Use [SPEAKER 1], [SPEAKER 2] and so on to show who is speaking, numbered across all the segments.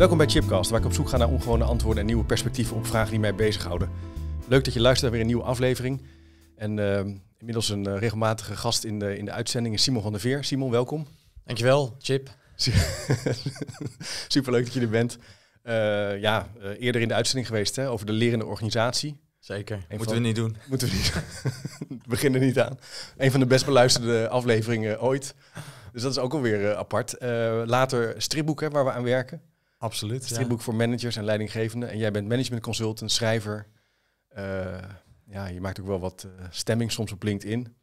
[SPEAKER 1] Welkom bij Chipcast, waar ik op zoek ga naar ongewone antwoorden en nieuwe perspectieven op vragen die mij bezighouden. Leuk dat je luistert naar weer een nieuwe aflevering. En ehm, inmiddels een eh, regelmatige gast in de, in de uitzending is Simon van der Veer. Simon, welkom. Dankjewel, Chip. Superleuk dat je er bent. Eh, ja, eh, eerder in de uitzending geweest hè, over de lerende organisatie. Zeker. moeten we niet doen. Moeten we niet. Beginnen niet aan. Een van de best beluisterde afleveringen ooit. Dus dat is ook alweer apart. later stripboeken waar we aan werken. Absoluut. Stripboek voor managers en leidinggevenden. En jij bent management consultant, schrijver. Eh, ja, je maakt ook wel wat eh, stemming soms op LinkedIn.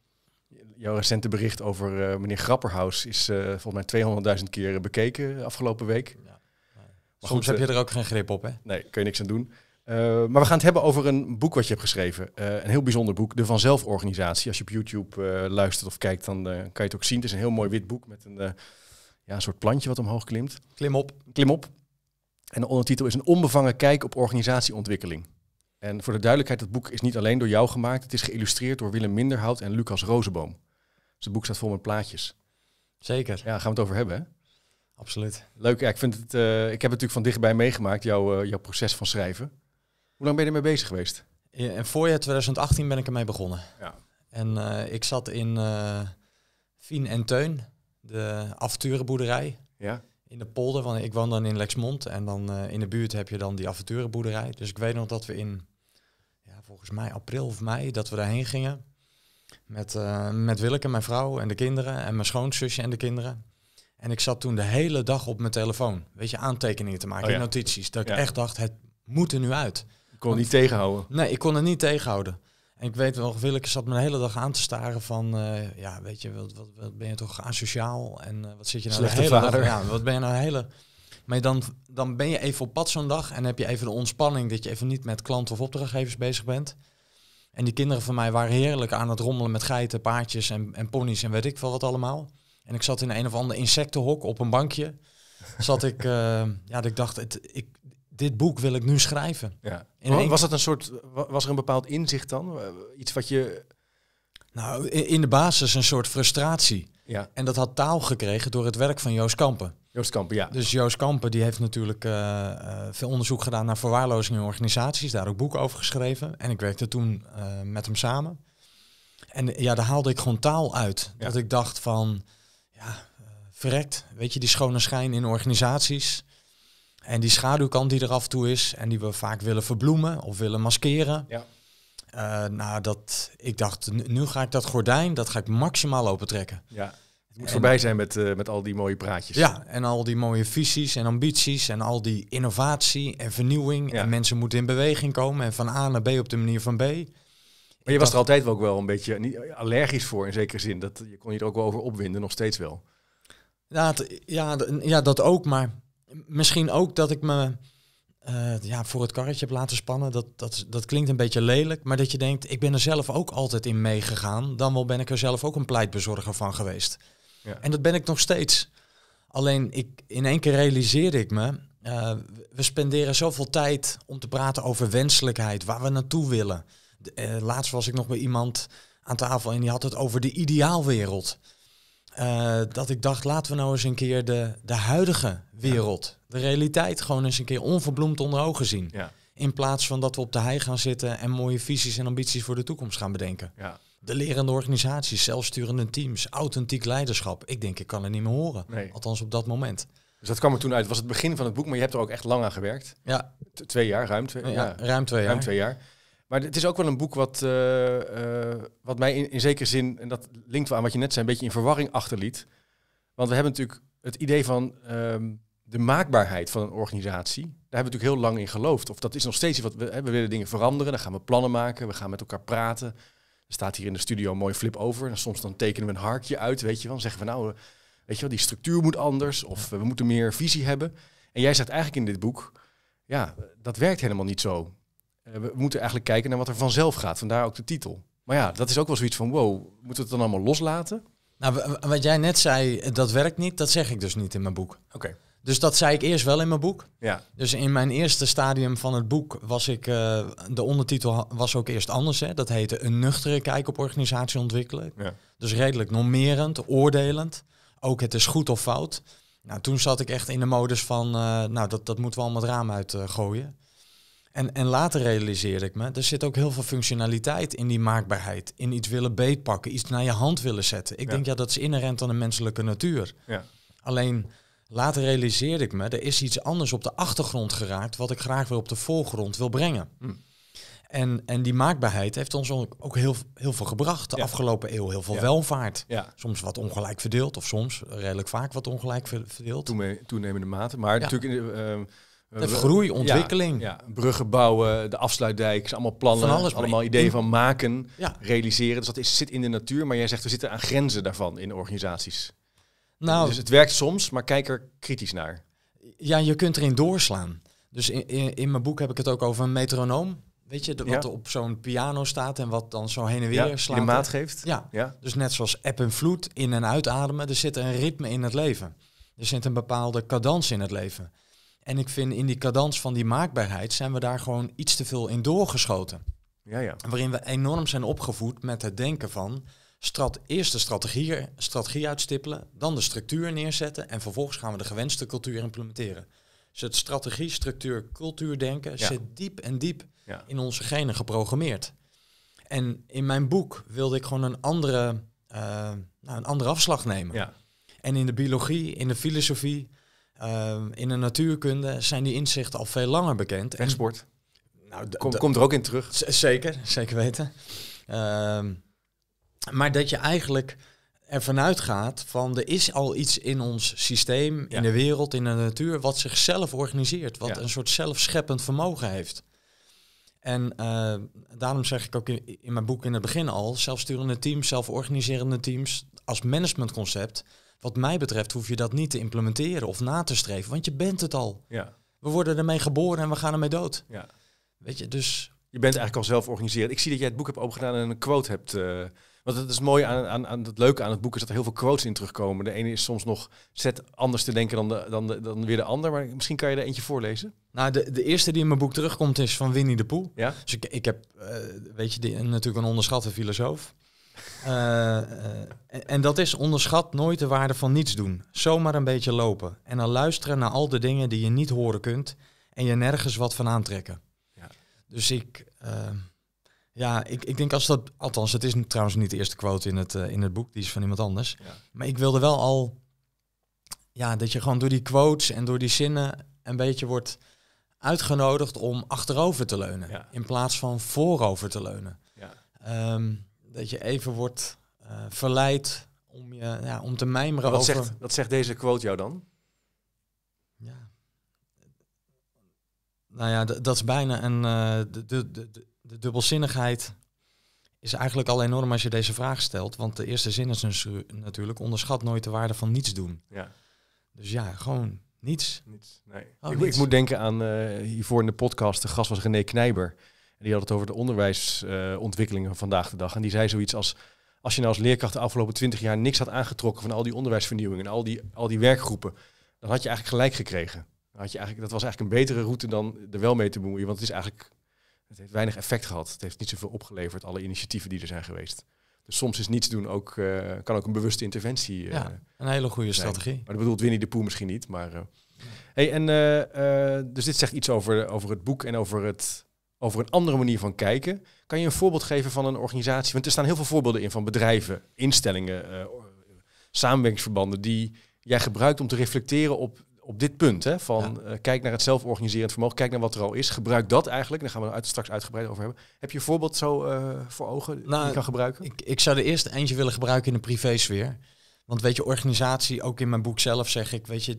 [SPEAKER 1] Jouw recente bericht over eh, meneer Grapperhaus is volgens mij 200.000 keer bekeken afgelopen week. Ja. Maar goed, heb je er ook geen grip op, hè? Nee, kun je niks aan doen. maar we gaan het hebben over een boek wat je hebt geschreven. een heel bijzonder boek, De Vanzelforganisatie. Als je op YouTube luistert of kijkt, dan kan je het ook zien. Het is een heel mooi wit boek met een ja, een soort plantje wat omhoog klimt. Klim op. Klim op. En de ondertitel is een onbevangen kijk op organisatieontwikkeling. En voor de duidelijkheid, het boek is niet alleen door jou gemaakt. Het is geïllustreerd door Willem Minderhout en Lucas Rozenboom. Dus het boek staat vol met plaatjes. Zeker. Ja, gaan we het over hebben, hè? Absoluut. Leuk. Ja, ik, vind het, eh, ik heb het natuurlijk van dichtbij meegemaakt, eh, jouw proces van schrijven. Hoe lang ben je ermee bezig geweest? Ja, voorjaar 2018 ben ik ermee begonnen. Ja. En eh, ik
[SPEAKER 2] zat in Fien en Teun, de avonturenboerderij. Ja in de polder. Want ik woon dan in Lexmond en dan eh, in de buurt heb je dan die avonturenboerderij. Dus ik weet nog dat we in, ja, volgens mij april of mei, dat we daarheen gingen. Met, uh, met Willeke, mijn vrouw en de kinderen. En mijn schoonzusje en de kinderen. En ik zat toen de hele dag op mijn telefoon. Weet je, aantekeningen te maken, oh, notities. Dat ik echt dacht, het moet er nu uit. Ik kon het niet tegenhouden. Nee, ik kon het niet tegenhouden. En ik weet wel, ik zat me de hele dag aan te staren van, eh, ja, weet je, wat, wat, ben je toch asociaal en eh, wat zit je nou Slechte de hele ja, wat ben je nou de hele... Maar dan, dan ben je even op pad zo'n dag en heb je even de ontspanning dat je even niet met klanten of opdrachtgevers bezig bent. En die kinderen van mij waren heerlijk aan het rommelen met geiten, paardjes en, en ponies en weet ik veel wat allemaal. En ik zat in een of ander insectenhok op een bankje. Zat ik, eh, ja, ik dacht, het, ik, dit boek wil ik nu schrijven. Ja. En was dat een
[SPEAKER 1] soort, was er een bepaald inzicht dan? Iets wat je. Nou, in
[SPEAKER 2] de basis een soort frustratie. Ja. En dat had taal gekregen door het werk van Joost Kampen. Joost Kampen, ja. Dus Joost Kampen die heeft natuurlijk eh, eh, veel onderzoek gedaan naar verwaarlozing in organisaties, daar ook boeken over geschreven. En ik werkte toen eh, met hem samen. En ja, daar haalde ik gewoon taal uit. Dat ik dacht van, ja, verrekt, weet je, die schone schijn in organisaties. En die schaduwkant die er af en toe is en die we vaak willen verbloemen of willen maskeren. Ja. Eh, nou, dat, ik dacht, nu, ga ik dat gordijn, dat ga ik maximaal trekken.
[SPEAKER 1] Ja. Het moet voorbij zijn met, eh, met al die mooie praatjes. Ja,
[SPEAKER 2] en al die mooie visies en ambities en al die innovatie en vernieuwing. En mensen moeten in beweging komen en van A naar B op de manier van B. Maar
[SPEAKER 1] je was er altijd ook wel een beetje eh, allergisch voor in zekere zin. Dat, je kon je er ook wel over opwinden, nog steeds wel.
[SPEAKER 2] Ja, ja, ja, dat ook, maar misschien ook dat ik me eh, ja, voor het karretje heb laten spannen. Dat, dat, dat klinkt een beetje lelijk. Maar dat je denkt, ik ben er zelf ook altijd in meegegaan. Dan wel ben ik er zelf ook een pleitbezorger van geweest. Ja. En dat ben ik nog steeds. Alleen ik, in één keer realiseerde ik me, eh, we spenderen zoveel tijd om te praten over wenselijkheid, waar we naartoe willen. Eh, laatst was ik nog bij iemand aan tafel en die had het over de ideaalwereld. Eh, dat ik dacht, laten we nou eens een keer de, de huidige wereld, de realiteit, gewoon eens een keer onverbloemd onder ogen zien. Ja. In plaats van dat we op de hei gaan zitten en mooie visies en ambities voor de toekomst gaan bedenken. Ja. De lerende organisaties, zelfsturende teams, authentiek leiderschap. Ik denk, ik kan er niet meer horen. Althans op dat moment.
[SPEAKER 1] Dus dat kwam er toen uit. was het begin van het boek, maar je hebt er ook echt lang aan gewerkt. Ja. twee jaar, ruim ja. Ruim twee jaar. Ruim twee jaar. Maar het is ook wel een boek wat, eh, eh, wat mij in, zekere zin, en dat linkt wel aan wat je net zei, een beetje in verwarring achterliet. Want we hebben natuurlijk het idee van ehm, de maakbaarheid van een organisatie. Daar hebben we natuurlijk heel lang in geloofd. Of dat is nog steeds iets wat we, we willen dingen veranderen, dan gaan we plannen maken, we gaan met elkaar praten. Er staat hier in de studio een mooi flip over. En soms dan tekenen we een harkje uit, weet je wel. Dan zeggen we nou, eh, weet je wel, die structuur moet anders. Of we moeten meer visie hebben. En jij zegt eigenlijk in dit boek, ja, dat werkt helemaal niet zo. Eh, we moeten eigenlijk kijken naar wat er vanzelf gaat. Vandaar ook de titel. Maar ja, dat is ook wel zoiets van, wow, moeten we het
[SPEAKER 2] dan allemaal loslaten? Nou, wat jij net zei, eh, dat werkt niet, dat zeg ik dus niet in mijn boek. Oké. Dus dat zei ik eerst wel in mijn boek. Ja. Dus in mijn eerste stadium van het boek was ik, eh, de ondertitel was ook eerst anders. Hè? Dat heette Een nuchtere kijk op organisatie ontwikkelen. Ja. Dus redelijk normerend, oordelend. Ook het is goed of fout. Nou, toen zat ik echt in de modus van, nou, dat, dat moeten we allemaal het raam uit gooien. En, en later realiseerde ik me, er zit ook heel veel functionaliteit in die maakbaarheid. In iets willen beetpakken, iets naar je hand willen zetten. Ik denk, ja, dat is inherent aan de menselijke natuur. Ja. Alleen later realiseerde ik me, er is iets anders op de achtergrond geraakt... wat ik graag weer op de voorgrond wil brengen. Hmm. En, en die maakbaarheid heeft ons ook heel, heel veel gebracht de afgelopen eeuw. Heel veel welvaart. Ja. Soms wat ongelijk verdeeld, of soms redelijk vaak wat ongelijk verdeeld.
[SPEAKER 1] Toenemende mate. Maar natuurlijk, uh, de eh, groei, ontwikkeling. Bruggen bouwen, de afsluitdijk, allemaal plannen, allemaal ideeën van maken, realiseren. Dus dat zit in de natuur, maar jij zegt we zitten aan grenzen daarvan in organisaties. Nou, dus het werkt soms, maar kijk er kritisch naar.
[SPEAKER 2] Ja, je kunt erin doorslaan. Dus in, in, mijn boek heb ik het ook over een metronoom. Weet je, wat er op zo'n piano staat en wat dan zo heen en weer slaat. De maat geeft. Ja. dus net zoals app en vloed, in en uitademen, er zit een ritme in het leven. Er zit een bepaalde cadans in het leven. En ik vind in die cadans van die maakbaarheid zijn we daar gewoon iets te veel in doorgeschoten. Ja, ja. Waarin we enorm zijn opgevoed met het denken van strat, eerst de strategie, strategie uitstippelen, dan de structuur neerzetten en vervolgens gaan we de gewenste cultuur implementeren. Dus het strategie, structuur, cultuur denken zit diep en diep in onze genen geprogrammeerd. En in mijn boek wilde ik gewoon een andere, eh, nou, een andere afslag nemen. Ja. En in de biologie, in de filosofie, Ehm, in de natuurkunde zijn die inzichten al veel langer bekend. Export. nou, Kom, komt er ook in terug. Zeker, zeker weten. Ehm, maar dat je eigenlijk ervan uitgaat van er is al iets in ons systeem, in de wereld, in de natuur, wat zichzelf organiseert, wat een soort zelfscheppend vermogen heeft. En eh, daarom zeg ik ook in, in, mijn boek in het begin al, zelfsturende teams, zelforganiserende teams, als managementconcept wat mij betreft hoef je dat niet te implementeren of na te streven, want je bent het al. Ja. We worden ermee geboren en we gaan ermee dood.
[SPEAKER 1] Ja. Weet je, dus... Je bent eigenlijk al zelf organiseren. Ik zie dat jij het boek hebt opengedaan en een quote hebt... Eh, want het is mooi aan, aan, aan het leuke aan het boek is dat er heel veel quotes in terugkomen. De ene is soms nog zet anders te denken dan, de, dan, de, dan weer de ander. Maar misschien kan je er eentje voorlezen. Nou, de, de eerste die in mijn boek terugkomt is van Winnie de Poel.
[SPEAKER 2] Ja? Dus ik, heb, eh, weet je, natuurlijk een onderschatte filosoof en, eh, eh, en dat is onderschat nooit de waarde van niets doen. Zomaar een beetje lopen. En dan luisteren naar al de dingen die je niet horen kunt. En je nergens wat van aantrekken. Ja. Dus ik... Eh, ja, ik, ik denk als dat, althans, het is trouwens niet de eerste quote in het, in het boek, die is van iemand anders. Ja. Maar ik wilde wel al, ja, dat je gewoon door die quotes en door die zinnen een beetje wordt uitgenodigd om achterover te leunen. In plaats van voorover te leunen. Ja. Ehm, dat je even wordt eh, verleid om, je, ja, om te mijmeren wat over... Zegt,
[SPEAKER 1] wat zegt deze quote jou dan? Ja.
[SPEAKER 2] Nou ja, dat is bijna een... Eh, de, de, de, de, dubbelzinnigheid is eigenlijk al enorm als je deze vraag stelt. Want de eerste zin is dus natuurlijk... onderschat nooit de waarde van niets doen. Ja. Dus ja, gewoon
[SPEAKER 1] niets. niets, nee. Oh, ik, moet denken aan eh, hiervoor in de podcast... de gast was René Knijber... En die had het over de onderwijsontwikkelingen vandaag de dag. En die zei zoiets als, als je nou als leerkracht de afgelopen twintig jaar niks had aangetrokken van al die onderwijsvernieuwingen en al die, al die werkgroepen, dan had je eigenlijk gelijk gekregen. had je eigenlijk, dat was eigenlijk een betere route dan er wel mee te bemoeien, want het is eigenlijk, het heeft weinig effect gehad. Het heeft niet zoveel opgeleverd, alle initiatieven die er zijn geweest. Dus soms is niets doen ook, eh, kan ook een bewuste interventie eh, Ja, een hele goede strategie. Maar dat bedoelt Winnie de Poel misschien niet, maar... Eh, hey, en, dus dit zegt iets over, over het boek en over het, over een andere manier van kijken. Kan je een voorbeeld geven van een organisatie? Want er staan heel veel voorbeelden in van bedrijven, instellingen, eh, samenwerkingsverbanden die jij gebruikt om te reflecteren op, op dit punt. Hè? Van eh, kijk naar het zelforganiserend vermogen, kijk naar wat er al is. Gebruik dat eigenlijk. Daar gaan we het straks uitgebreid over hebben. Heb je een voorbeeld zo eh, voor ogen die nou, je kan gebruiken? Ik, ik zou er eerst eentje willen gebruiken
[SPEAKER 2] in de privésfeer. Want weet je, organisatie, ook in mijn boek zelf zeg ik, weet je,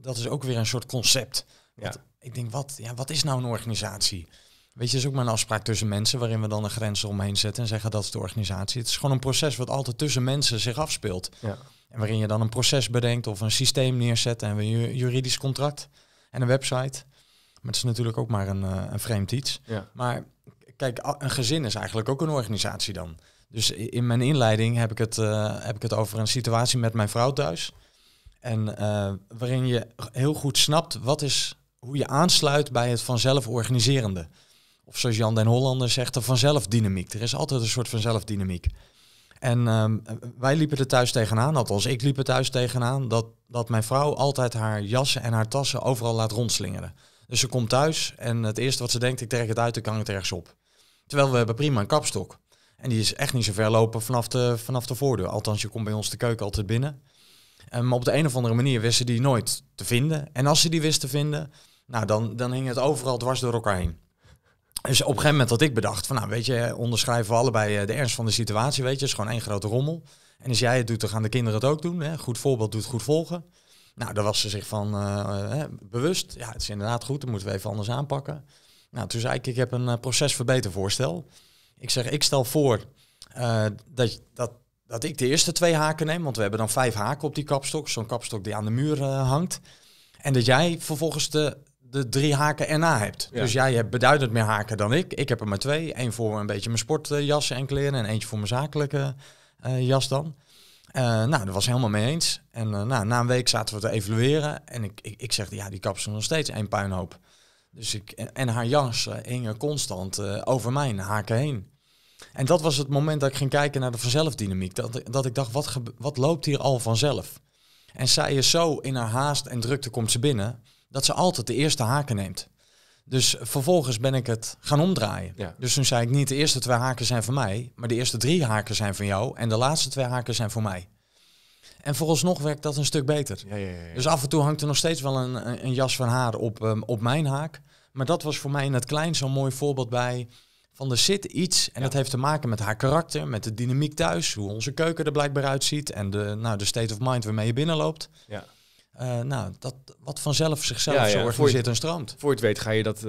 [SPEAKER 2] dat is ook weer een soort concept. ja. Ik denk, wat, ja, wat is nou een organisatie? Weet je, is ook maar een afspraak tussen mensen waarin we dan een grens omheen zetten en zeggen dat is de organisatie. Het is gewoon een proces wat altijd tussen mensen zich afspeelt. Ja. En waarin je dan een proces bedenkt of een systeem neerzet en een juridisch contract en een website. Maar het is natuurlijk ook maar een, eh, een vreemd iets. Maar kijk, een gezin is eigenlijk ook een organisatie dan. Dus in mijn inleiding heb ik het, eh, heb ik het over een situatie met mijn vrouw thuis. En eh, waarin je heel goed snapt wat is, hoe je aansluit bij het vanzelf organiserende of zoals Jan Den Hollander zegt, er vanzelf dynamiek. Er is altijd een soort van zelfdynamiek. En ehm, wij liepen er thuis tegenaan, althans ik liep er thuis tegenaan, dat, dat mijn vrouw altijd haar jassen en haar tassen overal laat rondslingeren. Dus ze komt thuis en het eerste wat ze denkt, ik trek het uit, ik hang het ergens op. Terwijl we hebben prima een kapstok. En die is echt niet zo ver lopen vanaf de, vanaf de voordeur. Althans, je komt bij ons de keuken altijd binnen. En, ehm, maar op de een of andere manier wisten die nooit te vinden. En als ze die wist te vinden, nou, dan, dan hing het overal dwars door elkaar heen. Dus op een gegeven moment had ik bedacht van, nou weet je, onderschrijven we allebei eh, de ernst van de situatie, weet je, het is gewoon één grote rommel. En als jij het doet, dan gaan de kinderen het ook doen. Hè? Goed voorbeeld doet goed volgen. Nou, daar was ze zich van eh, eh, bewust. Ja, het is inderdaad goed, dan moeten we even anders aanpakken. Nou, toen zei ik, ik heb een procesverbetervoorstel. Ik zeg, ik stel voor dat, dat, dat ik de eerste twee haken neem, want we hebben dan vijf haken op die kapstok, zo'n kapstok die aan de muur hangt. En dat jij vervolgens de de drie haken erna hebt. Dus jij hebt beduidend meer haken dan ik. Ik heb er maar twee. Eén voor een beetje mijn sportjas en kleren en eentje voor mijn zakelijke eh, jas dan. Eh, nou, dat was helemaal mee eens. En eh, nou, na een week zaten we te evalueren. En ik, ik, ik zeg, ja, die kapsel nog steeds één puinhoop. Dus ik, en, haar jas hing constant over mijn haken heen. En dat was het moment dat ik ging kijken naar de vanzelfdynamiek. Dat, dat ik dacht, wat, wat loopt hier al vanzelf? En zij is zo in haar haast en drukte komt ze binnen dat ze altijd de eerste haken neemt. Dus vervolgens ben ik het gaan omdraaien. Dus toen zei ik niet de eerste twee haken zijn van mij, maar de eerste drie haken zijn van jou en de laatste twee haken zijn voor mij. En vooralsnog werkt dat een stuk beter. Ja, ja, dus af en toe hangt er nog steeds wel een, een jas van haar op, ehm, op mijn haak. Maar dat was voor mij in het klein zo'n mooi voorbeeld bij van er zit iets en dat heeft te maken met haar karakter, met de dynamiek thuis, hoe onze keuken er
[SPEAKER 1] blijkbaar uitziet en de, nou, de state of mind waarmee je binnenloopt. Ja.
[SPEAKER 2] Eh, nou, dat, wat vanzelf zichzelf ja, ja. zo organiseert en
[SPEAKER 1] stroomt. Voor je het weet ga je, dat, eh,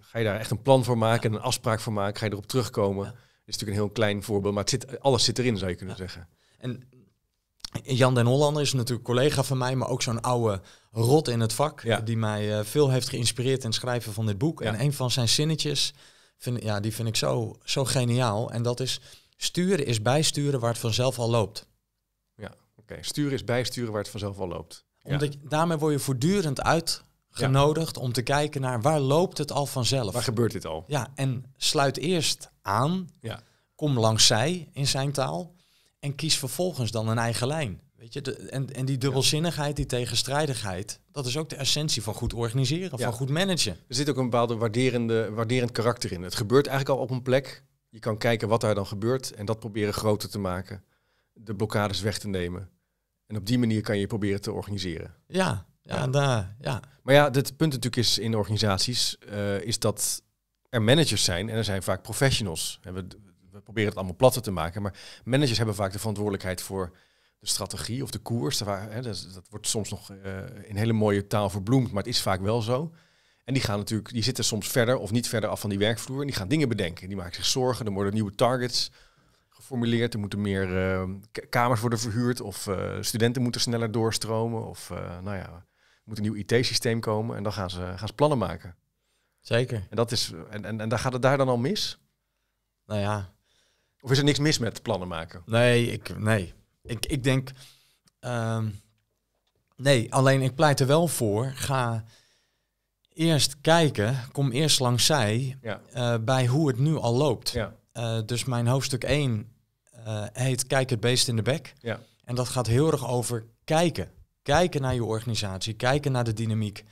[SPEAKER 1] ga je daar echt een plan voor maken en een afspraak voor maken. Ga je erop terugkomen. Dat is natuurlijk een heel klein voorbeeld, maar het zit, alles zit erin, zou je kunnen zeggen. En Jan den Hollander is natuurlijk collega van mij, maar ook zo'n oude
[SPEAKER 2] rot in het vak. Die mij eh, veel heeft geïnspireerd in het schrijven van dit boek. En een van zijn zinnetjes, vind, ja, die vind ik zo, zo geniaal. En dat is, sturen is bijsturen waar het vanzelf al loopt
[SPEAKER 1] okay. Sturen is bijsturen waar het vanzelf al loopt. Omdat
[SPEAKER 2] daarmee word je voortdurend uitgenodigd om te kijken naar waar loopt het al vanzelf. Waar gebeurt dit al? Ja, en sluit eerst aan. Kom langs zij in zijn taal. En kies vervolgens dan een eigen lijn. Weet je, en, en die dubbelzinnigheid, die tegenstrijdigheid, dat is ook de essentie van goed organiseren, van goed managen.
[SPEAKER 1] Er zit ook een bepaalde waarderende, waarderend karakter in. Het gebeurt eigenlijk al op een plek. Je kan kijken wat daar dan gebeurt en dat proberen groter te maken de blokkades weg te nemen. En op die manier kan je proberen te organiseren. Ja, ja, Daar, ja. Maar ja, het punt natuurlijk is in organisaties, eh, is dat er managers zijn en er zijn vaak professionals. we, proberen het allemaal platter te maken, maar managers hebben vaak de verantwoordelijkheid voor de strategie of de koers. Dat, wordt soms nog eh, in hele mooie taal verbloemd, maar het is vaak wel zo. En die gaan natuurlijk, die zitten soms verder of niet verder af van die werkvloer. En die gaan dingen bedenken. Die maken zich zorgen, er worden nieuwe targets geformuleerd. Er moeten meer eh, kamers worden verhuurd of eh, studenten moeten sneller doorstromen. Of eh, nou ja, er moet een nieuw IT-systeem komen en dan gaan ze, gaan ze plannen maken. Zeker. En, dat is, en, en, en daar gaat het daar dan al mis? Nou ja. Of is er niks mis met plannen maken? Nee, ik,
[SPEAKER 2] nee. ik, ik denk... Ehm, nee, alleen ik pleit er wel voor. Ga eerst kijken, kom eerst langs zij bij hoe het nu al loopt. Ja. Eh, dus mijn hoofdstuk 1 eh, heet Kijk het beest in de bek. Ja. En dat gaat heel erg over kijken. Kijken naar je organisatie, kijken naar de dynamiek,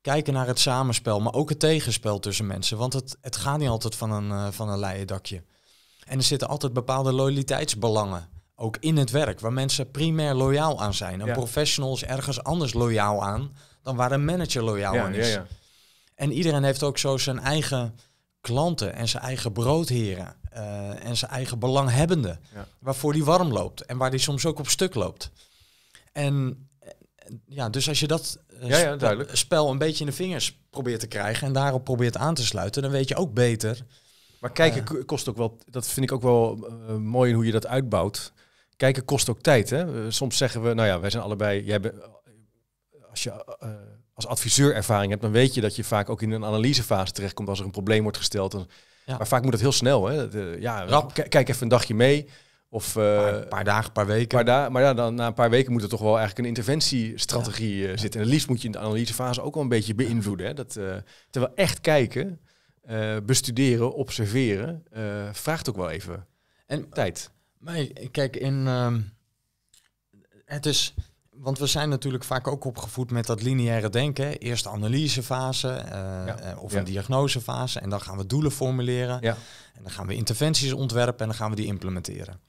[SPEAKER 2] kijken naar het samenspel, maar ook het tegenspel tussen mensen. Want het, het gaat niet altijd van een, eh, van een leien dakje. En er zitten altijd bepaalde loyaliteitsbelangen, ook in het werk, waar mensen primair loyaal aan zijn. Een ja. professional is ergens anders loyaal aan dan waar een manager loyaal ja, aan is. En iedereen heeft ook zo zijn eigen klanten en zijn eigen broodheren. Eh, en zijn eigen belanghebbenden. Waarvoor die warm loopt en waar die soms ook op stuk loopt. En eh, ja, dus als je dat eh, spel een beetje in de vingers probeert te krijgen en daarop probeert aan te sluiten, dan weet je ook beter.
[SPEAKER 1] Maar kijken kost ook wel, dat vind ik ook wel mooi hoe je dat uitbouwt. Kijken kost ook tijd. Hè? soms zeggen we, nou ja, wij zijn allebei, jij hebt als je als adviseur ervaring hebt, dan weet je dat je vaak ook in een analysefase terechtkomt als er een probleem wordt gesteld. Dan ja. Maar vaak moet dat heel snel. Hè? Eh, ja, Rap. Kijk even een dagje mee. Of, eh, een paar dagen, een paar weken. Paar da maar ja, dan, na een paar weken moet er toch wel eigenlijk een interventiestrategie eh, zitten. En het liefst moet je in de analysefase ook wel een beetje beïnvloeden. Hè? Dat, terwijl echt kijken, bestuderen, observeren, vraagt ook wel even tijd. Maar kijk, in,
[SPEAKER 2] ehm, het is want we zijn natuurlijk vaak ook opgevoed met dat lineaire denken. Eerst de analysefase eh, eh, of een diagnosefase. En dan gaan we doelen formuleren. Ja. En dan gaan we interventies ontwerpen en dan gaan we die implementeren.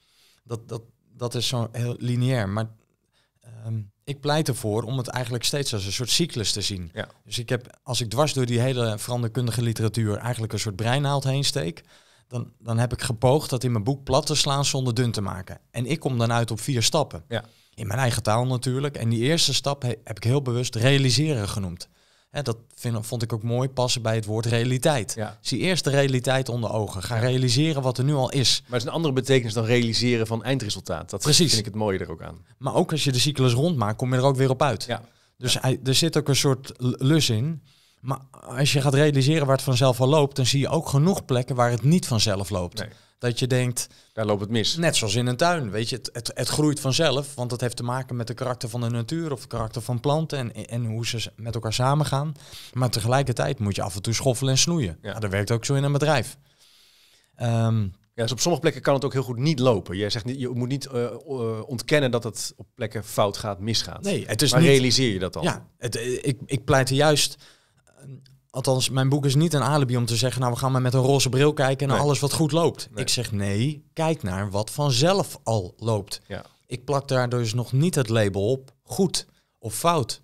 [SPEAKER 2] Dat, dat, dat is zo heel lineair. Maar ehm, ik pleit ervoor om het eigenlijk steeds als een soort cyclus te zien. Dus ik heb, als ik dwars door die hele veranderkundige literatuur eigenlijk een soort breinaald heen steek. Dan, dan heb ik gepoogd dat in mijn boek plat te slaan zonder dun te maken. En ik kom dan uit op vier stappen. Ja in mijn eigen taal natuurlijk. En die eerste stap heb ik heel bewust realiseren genoemd. En dat vind, vond ik ook mooi passen bij het woord realiteit. Zie eerst de realiteit onder ogen. Ga realiseren wat er nu al is. Maar het is een andere betekenis dan realiseren van eindresultaat. Dat Precies. vind ik het
[SPEAKER 1] mooie er ook aan.
[SPEAKER 2] Maar ook als je de cyclus rondmaakt, kom je er ook weer op uit. Ja. Dus er zit ook een soort lus in. Maar als je gaat realiseren waar het vanzelf al loopt, dan zie je ook genoeg plekken waar het niet vanzelf loopt. Nee. Dat je denkt... Daar loopt het mis. Net zoals in een tuin, weet je. Het, het, het groeit vanzelf, want dat heeft te maken met de karakter van de natuur of de karakter van planten en, en hoe ze met elkaar samengaan. Maar tegelijkertijd moet je af en toe schoffelen en snoeien. Ja. Nou, dat werkt ook zo in een bedrijf.
[SPEAKER 1] Um, ja, dus op sommige plekken kan het ook heel goed niet lopen. je zegt, niet, je moet niet eh, eh, ontkennen dat het op plekken fout gaat, misgaat. Nee, het is maar realiseer je dat dan? Ja,
[SPEAKER 2] het, ik, ik pleit er juist Althans, mijn boek is niet een alibi om te zeggen, nou we gaan maar met een roze bril kijken naar alles wat goed loopt. Ik zeg nee, kijk naar wat vanzelf al loopt. Ja. Ik plak daar dus nog niet het label op goed of fout.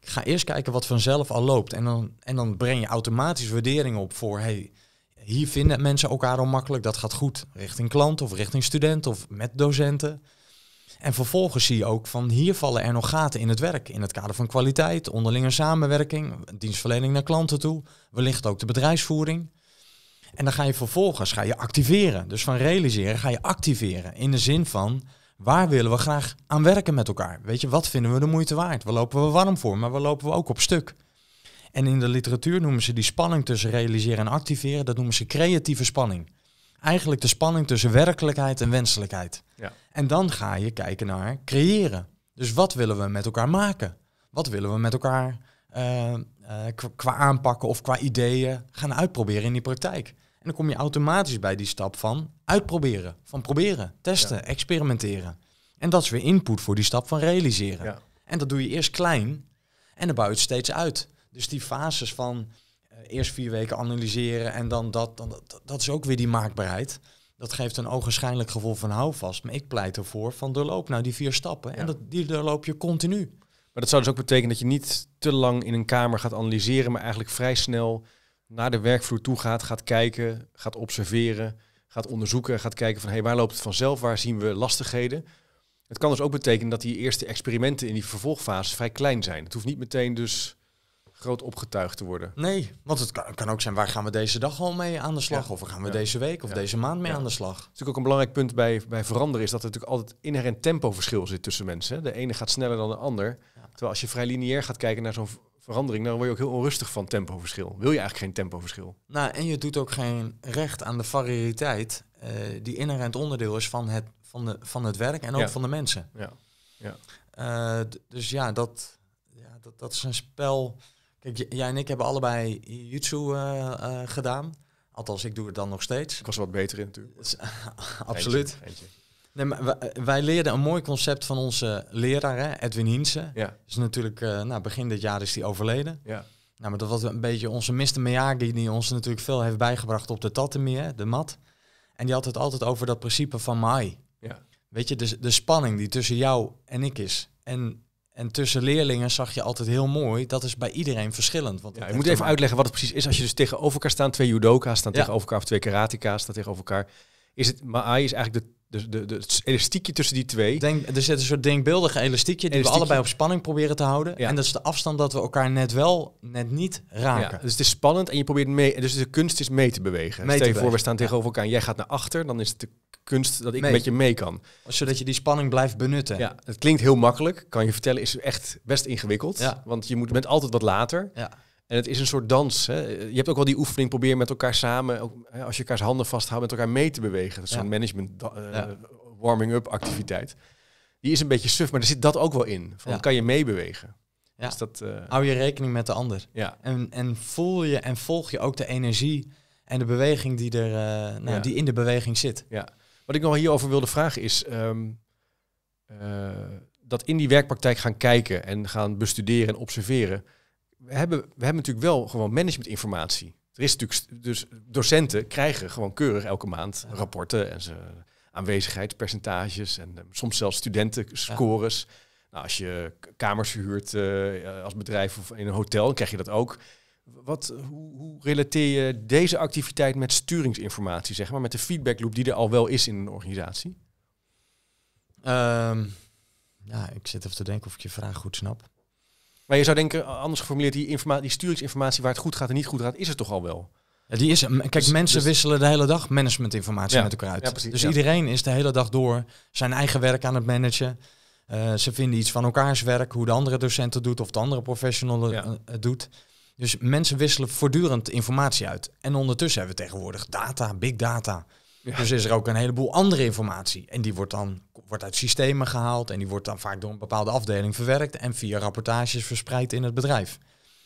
[SPEAKER 2] Ik ga eerst kijken wat vanzelf al loopt. En dan, en dan breng je automatisch waardering op voor, hey, hier vinden mensen elkaar al makkelijk, dat gaat goed. Richting klant of richting student of met docenten. En vervolgens zie je ook van hier vallen er nog gaten in het werk. In het kader van kwaliteit, onderlinge samenwerking, dienstverlening naar klanten toe. Wellicht ook de bedrijfsvoering. En dan ga je vervolgens ga je activeren. Dus van realiseren ga je activeren. In de zin van waar willen we graag aan werken met elkaar? Weet je, wat vinden we de moeite waard? Waar lopen we warm voor, maar waar lopen we ook op stuk? En in de literatuur noemen ze die spanning tussen realiseren en activeren, dat noemen ze creatieve spanning eigenlijk de spanning tussen werkelijkheid en wenselijkheid. Ja. En dan ga je kijken naar creëren. Dus wat willen we met elkaar maken? Wat willen we met elkaar eh, eh, qua aanpakken of qua ideeën gaan uitproberen in die praktijk? En dan kom je automatisch bij die stap van uitproberen, van proberen, testen, experimenteren. En dat is weer input voor die stap van realiseren. Ja. En dat doe je eerst klein en dan bouw je het steeds uit. Dus die fases van eh, eerst vier weken analyseren en dan dat, dan dat, is ook weer die maakbaarheid. Dat geeft een ogenschijnlijk gevoel van houvast. Maar ik pleit ervoor van
[SPEAKER 1] doorloop nou die vier stappen. En dat, die doorloop je continu. Maar dat zou dus ook betekenen dat je niet te lang in een kamer gaat analyseren, maar eigenlijk vrij snel naar de werkvloer toe gaat, gaat kijken, gaat observeren, gaat onderzoeken, gaat kijken van hé, hey, waar loopt het vanzelf, waar zien we lastigheden. Het kan dus ook betekenen dat die eerste experimenten in die vervolgfase vrij klein zijn. Het hoeft niet meteen dus groot opgetuigd te worden. Nee, want het kan, ook zijn, waar gaan we deze dag al mee aan de slag? Of waar gaan we deze week of deze maand mee aan de slag? Het is Natuurlijk ook een belangrijk punt bij, bij veranderen is dat er natuurlijk altijd inherent tempoverschil zit tussen mensen. De ene gaat sneller dan de ander. Terwijl als je vrij lineair gaat kijken naar zo'n verandering, dan word je ook heel onrustig van tempoverschil. Wil je eigenlijk geen tempoverschil?
[SPEAKER 2] Nou, en je doet ook geen recht aan de variëteit eh, die inherent onderdeel is van het, van de, van het werk en ook van de mensen. Ja. ja. Eh, dus ja dat, ja, dat, dat is een spel Kijk, jij en ik hebben allebei jutsu eh, eh, gedaan. Althans, ik doe het dan nog steeds. Ik was er wat beter in natuurlijk. Absoluut. Nee, maar wij, leerden een mooi concept van onze leraar, Edwin Hiensen. Ja. Is natuurlijk, eh, nou, begin dit jaar is hij overleden. Ja. Nou, maar dat was een beetje onze Mr. Miyagi, die ons natuurlijk veel heeft bijgebracht op de tatami, de mat. En die had het altijd over dat principe van mai. Ja. Weet je, de, de spanning die tussen jou en ik is. En en tussen leerlingen zag je altijd heel mooi. Dat is bij iedereen verschillend. Want ja, je moet even uitleggen
[SPEAKER 1] wat het precies is. Als je dus tegenover elkaar staan, twee judoka's staan tegenover elkaar, of twee karateka's staan tegenover elkaar. Is het maai is eigenlijk de dus de, de, het elastiekje tussen die twee. Denk, er zit een soort denkbeeldig elastiekje die we allebei op
[SPEAKER 2] spanning proberen te houden. En dat is de afstand dat we elkaar
[SPEAKER 1] net wel, net niet raken. dus het is spannend en je probeert mee. Dus de kunst is mee te bewegen. Stel je voor, we staan tegenover elkaar en jij gaat naar achter. Dan is het de kunst dat ik met je mee kan. Zodat je die spanning blijft benutten. Ja, het klinkt heel makkelijk. Kan je vertellen, is echt best ingewikkeld. Ja. Want je moet, bent altijd wat later. Ja. En het is een soort dans. Hè? Je hebt ook wel die oefening, proberen met elkaar samen, ook, hè, als je elkaars handen vasthoudt, met elkaar mee te bewegen. Dat is ja. zo'n management eh, warming-up activiteit. Die is een beetje suf, maar er zit dat ook wel in. Van kan je meebewegen. Dus eh, Hou je
[SPEAKER 2] rekening met de ander. En, en voel je en volg je ook de energie en de beweging die,
[SPEAKER 1] er, eh, nou, die in de beweging zit. Ja. Wat ik nog hierover wilde vragen is ehm, dat in die werkpraktijk gaan kijken en gaan bestuderen en observeren we hebben, we hebben natuurlijk wel gewoon managementinformatie. Er is natuurlijk, dus docenten krijgen gewoon keurig elke maand rapporten en ze, aanwezigheidspercentages en eh, soms zelfs studentenscores. Nou, als je kamers verhuurt eh, eh, als bedrijf of in een hotel, krijg je dat ook. Wat, hoe, hoe, relateer je deze activiteit met sturingsinformatie, zeg maar, met de feedbackloop die er al wel is in een organisatie? Ehm, ja, ik zit even te denken of ik je vraag goed snap. Maar je zou denken, eh, anders geformuleerd, die, die sturingsinformatie waar het goed gaat en niet goed gaat, is er toch al wel? die is, kijk, dus- mensen dus- wisselen
[SPEAKER 2] de hele dag managementinformatie met elkaar uit. dus iedereen is de hele dag door zijn eigen werk aan het managen. Eh, ze vinden iets van elkaars werk, hoe de andere docent het doet of de andere professional het eh, doet. Dus mensen wisselen voortdurend informatie uit. En ondertussen hebben we tegenwoordig data, big data. Dus is er ook een heleboel andere informatie. En die wordt dan wordt uit systemen gehaald en die wordt dan vaak door een bepaalde afdeling verwerkt en via rapportages verspreid in het bedrijf.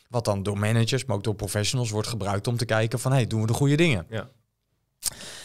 [SPEAKER 2] Wat dan door managers, maar ook door professionals wordt gebruikt om te kijken van hey, doen we de goede dingen? Ja.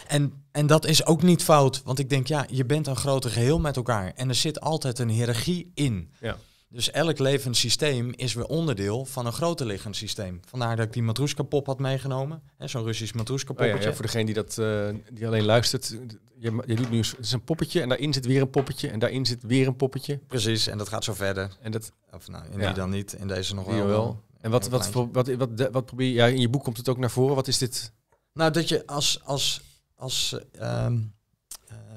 [SPEAKER 2] En, en dat is ook niet fout, want ik denk ja, je bent een groter geheel met elkaar en er zit altijd een hiërarchie in. Ja. Dus elk levend systeem is weer onderdeel van
[SPEAKER 1] een groter liggend systeem. Vandaar dat ik die
[SPEAKER 2] matroeska pop had meegenomen. Zo'n Russisch
[SPEAKER 1] matroeska poppetje. Oh ja, voor degene die, dat, eh, die alleen luistert. Je, je doet nu het is een poppetje en daarin zit weer een poppetje en daarin zit weer een poppetje. Precies, en dat gaat zo verder. En dat, of nou, in ja. dan niet, in deze nog wel. wel. En wat, wat, wat,
[SPEAKER 2] wat, wat, wat
[SPEAKER 1] probeer je, ja, in je boek komt het ook naar voren. Wat is dit?
[SPEAKER 2] Nou, dat je als, als, als ehm,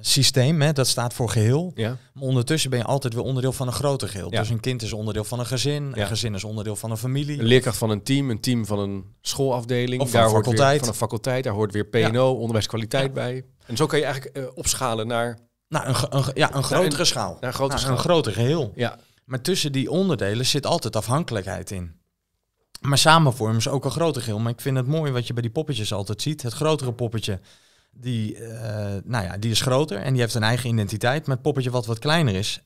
[SPEAKER 2] systeem, hè, dat staat voor geheel. Ja. Maar ondertussen ben je altijd weer onderdeel van een groter geheel. Dus een kind is onderdeel van een gezin, een gezin is onderdeel van een familie. Een leerkracht
[SPEAKER 1] van een team, een team van een schoolafdeling. Of van, daar een, faculteit. Hoort weer, van een faculteit. Daar hoort weer PNO, onderwijskwaliteit bij. En zo kan je eigenlijk eh, opschalen naar... een, een ja, een grotere schaal. schaal. een groter
[SPEAKER 2] geheel. Ja. Maar tussen die onderdelen zit altijd afhankelijkheid in. Maar samen vormen ze ook een groter geheel. Maar ik vind het mooi wat je bij die poppetjes altijd ziet. Het grotere poppetje die, eh, nou ja, die is groter en die heeft een eigen identiteit. Met poppetje wat wat kleiner is.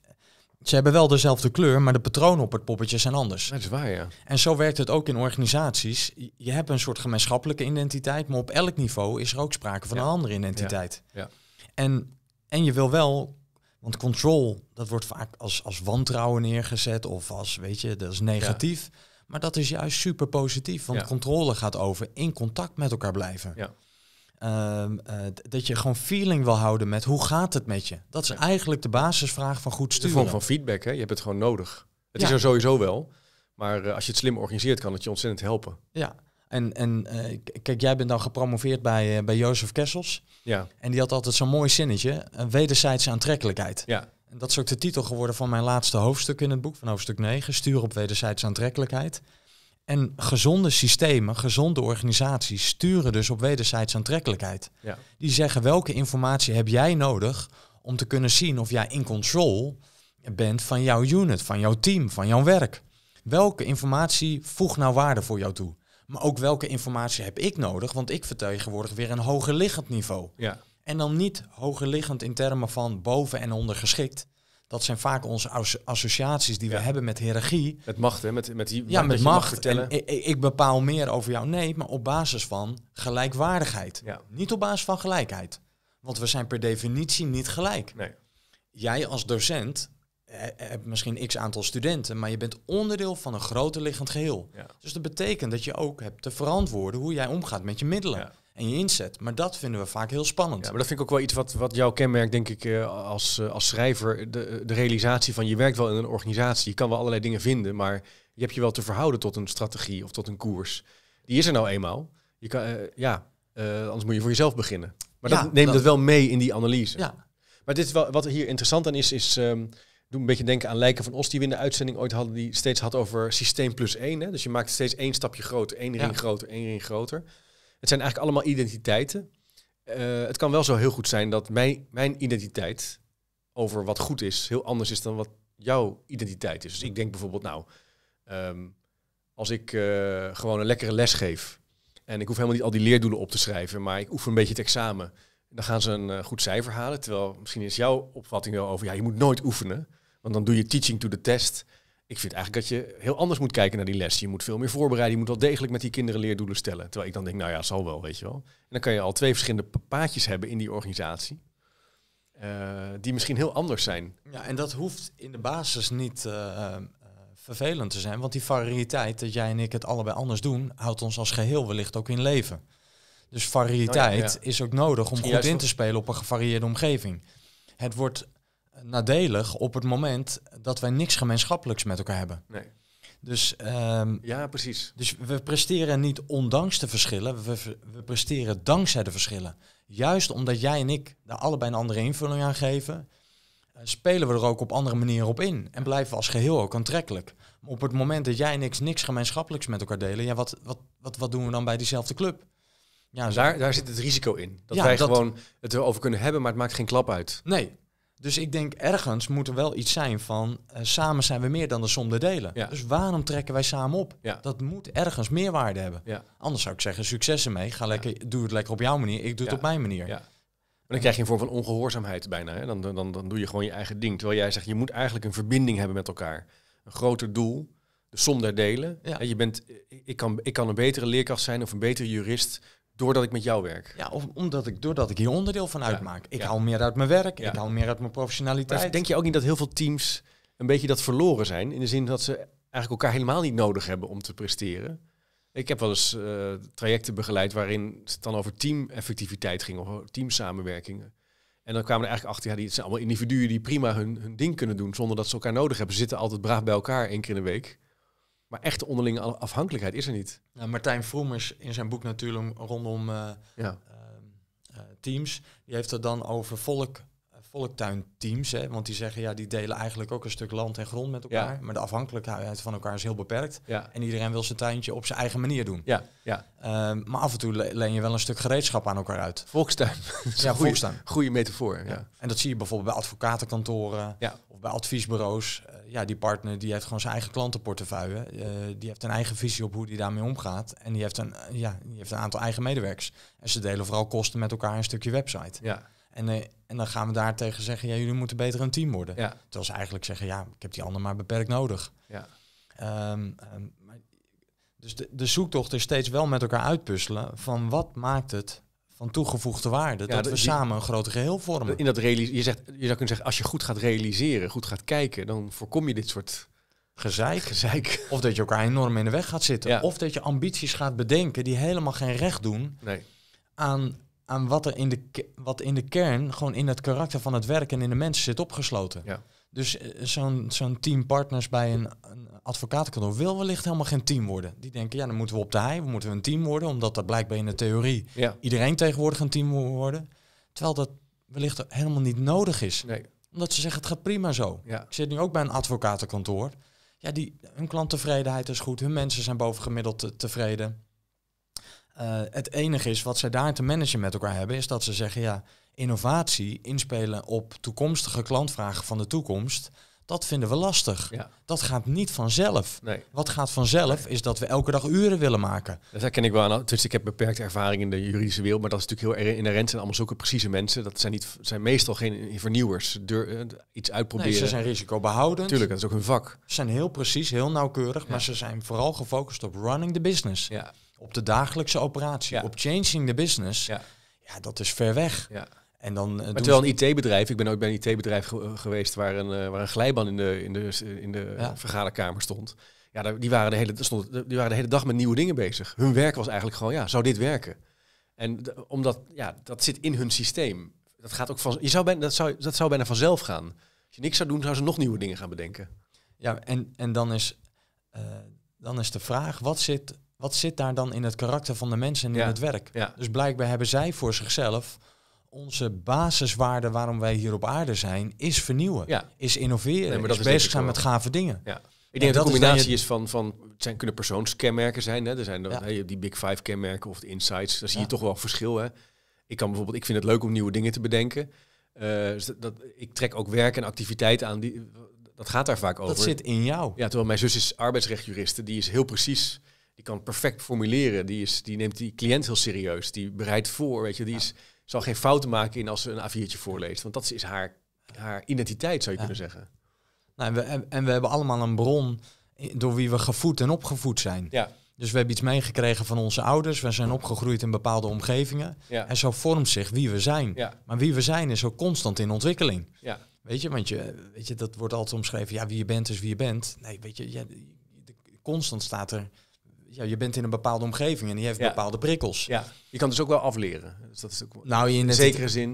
[SPEAKER 2] Ze hebben wel dezelfde kleur, maar de patronen op het poppetje zijn anders. Dat is waar, ja. En zo werkt het ook in organisaties. Je hebt een soort gemeenschappelijke identiteit, maar op elk niveau is er ook sprake van een andere identiteit. Ja. En, en je wil wel, want control, dat wordt vaak als, als wantrouwen neergezet of als, weet je, dat is negatief. Maar dat is juist super positief, want controle gaat over in contact met elkaar blijven. Ja. Ehm, eh, dat je gewoon feeling wil houden met hoe gaat het met je. Dat is eigenlijk de basisvraag van goed sturen. De vorm van
[SPEAKER 1] feedback, hè? je hebt het gewoon nodig. Het is er sowieso wel, maar eh, als je het slim organiseert, kan het je ontzettend helpen. Ja,
[SPEAKER 2] en, en eh, kijk, jij bent dan gepromoveerd bij, bij Jozef Kessels. Ja. En die had altijd zo'n mooi zinnetje, een wederzijdse aantrekkelijkheid. Ja. En dat is ook de titel geworden van mijn laatste hoofdstuk in het boek, van hoofdstuk 9, Stuur op wederzijdse aantrekkelijkheid. En gezonde systemen, gezonde organisaties sturen dus op wederzijds aantrekkelijkheid. Ja. Die zeggen welke informatie heb jij nodig om te kunnen zien of jij in control bent van jouw unit, van jouw team, van jouw werk. Welke informatie voegt nou waarde voor jou toe? Maar ook welke informatie heb ik nodig? Want ik vertegenwoordig weer een hogerliggend niveau. Ja. En dan niet hogerliggend in termen van boven en onder geschikt dat zijn vaak onze associaties die we hebben met hiërarchie.
[SPEAKER 1] Met macht, hè? Met, met die,
[SPEAKER 2] ja, met macht. En, ik, bepaal meer over jou. Nee, maar op basis van gelijkwaardigheid. Niet op basis van gelijkheid. Want we zijn per definitie niet gelijk. Nee. Jij als docent eh, eh, hebt misschien x aantal studenten, maar je bent onderdeel van een groter liggend geheel. Dus dat betekent dat je ook hebt te verantwoorden hoe jij omgaat met je middelen en je inzet. Maar dat
[SPEAKER 1] vinden we vaak heel spannend. Ja, maar dat vind ik ook wel iets wat, wat jou kenmerkt, denk ik, eh, als, eh, als schrijver. De, de realisatie van je werkt wel in een organisatie. Je kan wel allerlei dingen vinden, maar je hebt je wel te verhouden tot een strategie of tot een koers. Die is er nou eenmaal. Je kan, eh, ja, anders moet je voor jezelf beginnen. Maar dat neem dat... wel mee in die analyse. Ja. Maar dit is wel, wat hier interessant aan is, is... Um, ehm, doe een beetje denken aan Lijken van Os, die we in de uitzending ooit hadden, die steeds had over systeem plus één. Hè? Dus je maakt steeds één stapje groter, één ring groter, één ring groter. Het zijn eigenlijk allemaal identiteiten. Eh, het kan wel zo heel goed zijn dat mijn, mijn identiteit over wat goed is heel anders is dan wat jouw identiteit is. Dus ik denk bijvoorbeeld, nou, ehm, als ik eh, gewoon een lekkere les geef en ik hoef helemaal niet al die leerdoelen op te schrijven, maar ik oefen een beetje het examen, dan gaan ze een eh, goed cijfer halen. Terwijl misschien is jouw opvatting wel over, ja, je moet nooit oefenen, want dan doe je teaching to the test ik vind eigenlijk dat je heel anders moet kijken naar die les. Je moet veel meer voorbereiden. Je moet wel degelijk met die kinderen leerdoelen stellen. Terwijl ik dan denk, nou ja, zal wel, weet je wel. En dan kan je al twee verschillende paadjes hebben in die organisatie. Eh, die misschien heel anders zijn. Ja, en
[SPEAKER 2] dat hoeft in de basis niet eh, eh, vervelend te zijn. Want die variëteit, dat jij en ik het allebei anders doen, houdt ons als geheel wellicht ook in leven. Dus variëteit nou is ook nodig om goed in te spelen op een gevarieerde omgeving. Het wordt nadelig op het moment dat wij niks gemeenschappelijks met elkaar hebben. Nee. Dus, ehm, ja, precies. Dus we presteren niet ondanks de verschillen, we, we presteren dankzij de verschillen. Juist omdat jij en ik daar allebei een andere invulling aan geven, eh, spelen we er ook op andere manieren op in. En blijven we als geheel ook aantrekkelijk. op het moment dat jij en ik niks gemeenschappelijks met elkaar delen, ja, wat, wat, wat, wat doen we dan bij diezelfde club? Ja, daar, daar zit het risico in. Dat ja, wij gewoon
[SPEAKER 1] het over kunnen hebben, maar het maakt geen klap uit.
[SPEAKER 2] Nee, dus ik denk, ergens moet er wel iets zijn van, eh, samen zijn we meer dan de som der delen. Dus waarom trekken wij samen op? Dat moet
[SPEAKER 1] ergens meerwaarde hebben. Anders zou ik zeggen, succes ermee. Ga lekker, doe het lekker op jouw manier, ik doe het op mijn manier. Maar dan krijg je een vorm van ongehoorzaamheid bijna. Hè? Dan, dan, dan doe je gewoon je eigen ding. Terwijl jij zegt, je moet eigenlijk een verbinding hebben met elkaar. Een groter doel, de som der delen. Je bent, ik, kan, ik kan een betere leerkracht zijn of een betere jurist Doordat ik met jou werk. Ja, of omdat ik, doordat ik hier onderdeel van uitmaak. Ik haal meer uit mijn werk, ik haal meer uit mijn professionaliteit. denk je ook niet dat heel veel teams een beetje dat verloren zijn? In de zin dat ze eigenlijk elkaar helemaal niet nodig hebben om te presteren? Ik heb wel eens eh, trajecten begeleid waarin het dan over teameffectiviteit ging, of teamsamenwerkingen. En dan kwamen er eigenlijk achter, ja, die, zijn allemaal individuen die prima hun, hun ding kunnen doen zonder dat ze elkaar nodig hebben. Ze zitten altijd braaf bij elkaar één keer in de week. Maar echte onderlinge afhankelijkheid is er niet.
[SPEAKER 2] Martijn Vroemers in zijn boek natuurlijk rondom eh, ja. Eh, eh, teams, die heeft het dan over volk, volktuinteams. Hè, want die zeggen, ja, die delen eigenlijk ook een stuk land en grond met elkaar. Maar de afhankelijkheid van elkaar is heel beperkt. Ja. En iedereen wil zijn tuintje op zijn eigen manier doen. Ja. Ja. Ehm, maar af en toe len leen je wel een stuk gereedschap aan elkaar uit. Volkstuin. ja, Goede metafoor. Ja. En dat zie je bijvoorbeeld bij advocatenkantoren of bij adviesbureaus. Eh, ja, die partner die heeft gewoon zijn eigen klantenportefeuille. Eh, die heeft een eigen visie op hoe die daarmee omgaat. En die heeft, een, eh, ja, die heeft een aantal eigen medewerkers. En ze delen vooral kosten met elkaar een stukje website. Ja. En, en dan gaan we daar tegen zeggen, ja, jullie moeten beter een team worden. Ja. Terwijl ze eigenlijk zeggen, ja, ik heb die ander maar beperkt nodig. Ja. Ehm, ehm, dus de, de zoektocht is steeds wel met elkaar uitpuzzelen van wat maakt het van toegevoegde
[SPEAKER 1] waarde. dat, we samen een groot geheel vormen. In dat je, zegt, je zou kunnen zeggen, als je goed gaat realiseren, goed gaat kijken, dan voorkom je dit soort gezeik. gezeik. Of dat je elkaar enorm in de weg gaat
[SPEAKER 2] zitten. Of dat je ambities gaat bedenken die helemaal geen recht doen nee. aan, aan wat er in de, wat in de kern, gewoon in het karakter van het werk en in de mensen zit opgesloten. Ja. Dus eh, zo'n zo'n team partners bij een, een advocatenkantoor wil wellicht helemaal geen team worden. Die denken, ja, dan moeten we op de hei, we moeten een team worden, omdat dat blijkbaar in de theorie iedereen tegenwoordig een team moet worden. Terwijl dat wellicht helemaal niet nodig is. Nee. Omdat ze zeggen, het gaat prima zo. Ja. Ik zit nu ook bij een advocatenkantoor. Ja, die, hun klanttevredenheid is goed, hun mensen zijn bovengemiddeld tevreden. Eh, het enige is wat zij daar te managen met elkaar hebben, is dat ze zeggen, ja, innovatie, inspelen op toekomstige klantvragen van de toekomst, dat vinden we lastig. Dat gaat niet vanzelf. Nee. Wat gaat vanzelf is dat we
[SPEAKER 1] elke dag uren willen maken. Dat herken ik wel. Dus ik heb beperkte ervaring in de juridische wereld, maar dat is natuurlijk heel erg inherent. En allemaal zulke precieze mensen. Dat zijn, niet, zijn meestal geen vernieuwers. Deur, eh, iets uitproberen. Nee, ze zijn risicobehoudend. Tuurlijk, dat is ook hun vak. Ze zijn heel precies, heel nauwkeurig, maar ze zijn vooral gefocust op
[SPEAKER 2] running the business. Ja. Op de dagelijkse operatie, op changing the business. Ja, dat is ver weg. Ja.
[SPEAKER 1] En dan, eh, maar terwijl een IT-bedrijf, ik ben ook bij een IT-bedrijf geweest waar een, eh, waar een glijbaan in de, in de, in de vergaderkamer stond. Ja, die, waren de hele, stond, die waren de hele dag met nieuwe dingen bezig. Hun werk was eigenlijk gewoon, ja, zou dit werken? En omdat, ja, dat zit in hun systeem. Dat gaat ook van, je zou bijna, dat, zou, dat zou bijna vanzelf gaan. Als je niks zou doen, zouden ze nog nieuwe dingen gaan bedenken. Ja, en, en dan, is, eh, dan is de vraag, wat
[SPEAKER 2] zit, wat zit daar dan in het karakter van de mensen en in het werk? Ja. Dus blijkbaar hebben zij voor zichzelf onze basiswaarde waarom wij hier op aarde zijn, is vernieuwen. Ja. Is innoveren. Nee, maar dat is, bezig zijn met gave dingen. Ja. Ik denk dat de combinatie
[SPEAKER 1] is van, van het zijn, kunnen persoonskenmerken zijn. Hè? Er zijn die Big Five kenmerken of de insights. Daar zie je toch wel verschil. Hè? Ik kan bijvoorbeeld, ik vind het leuk om nieuwe dingen te bedenken. Eh, dat, ik trek ook werk en activiteit aan. Die, dat gaat daar vaak over. Dat zit in jou. Ja, terwijl mijn zus is arbeidsrechtjuriste. Die is heel precies. Die kan perfect formuleren. Die, is, die neemt die cliënt heel serieus. Die bereidt voor. Weet je, die is zal geen fouten maken in als ze een A4'tje voorleest. Want dat is haar, haar identiteit, zou je kunnen zeggen.
[SPEAKER 2] Nou, en, we, en we hebben allemaal een bron door wie we gevoed en opgevoed zijn. Ja. Dus we hebben iets meegekregen van onze ouders. We zijn opgegroeid in bepaalde omgevingen. Ja. En zo vormt zich wie we zijn. Ja. Maar wie we zijn is ook constant in ontwikkeling. Ja. Weet je, want je, weet je, dat wordt altijd omschreven. Ja, wie je bent is wie je bent. Nee, weet je, je constant staat er ja, je bent in een bepaalde omgeving en die heeft bepaalde
[SPEAKER 1] prikkels. Ja. Je kan dus ook wel afleren. Dus dat is ook nou, in zekere zin.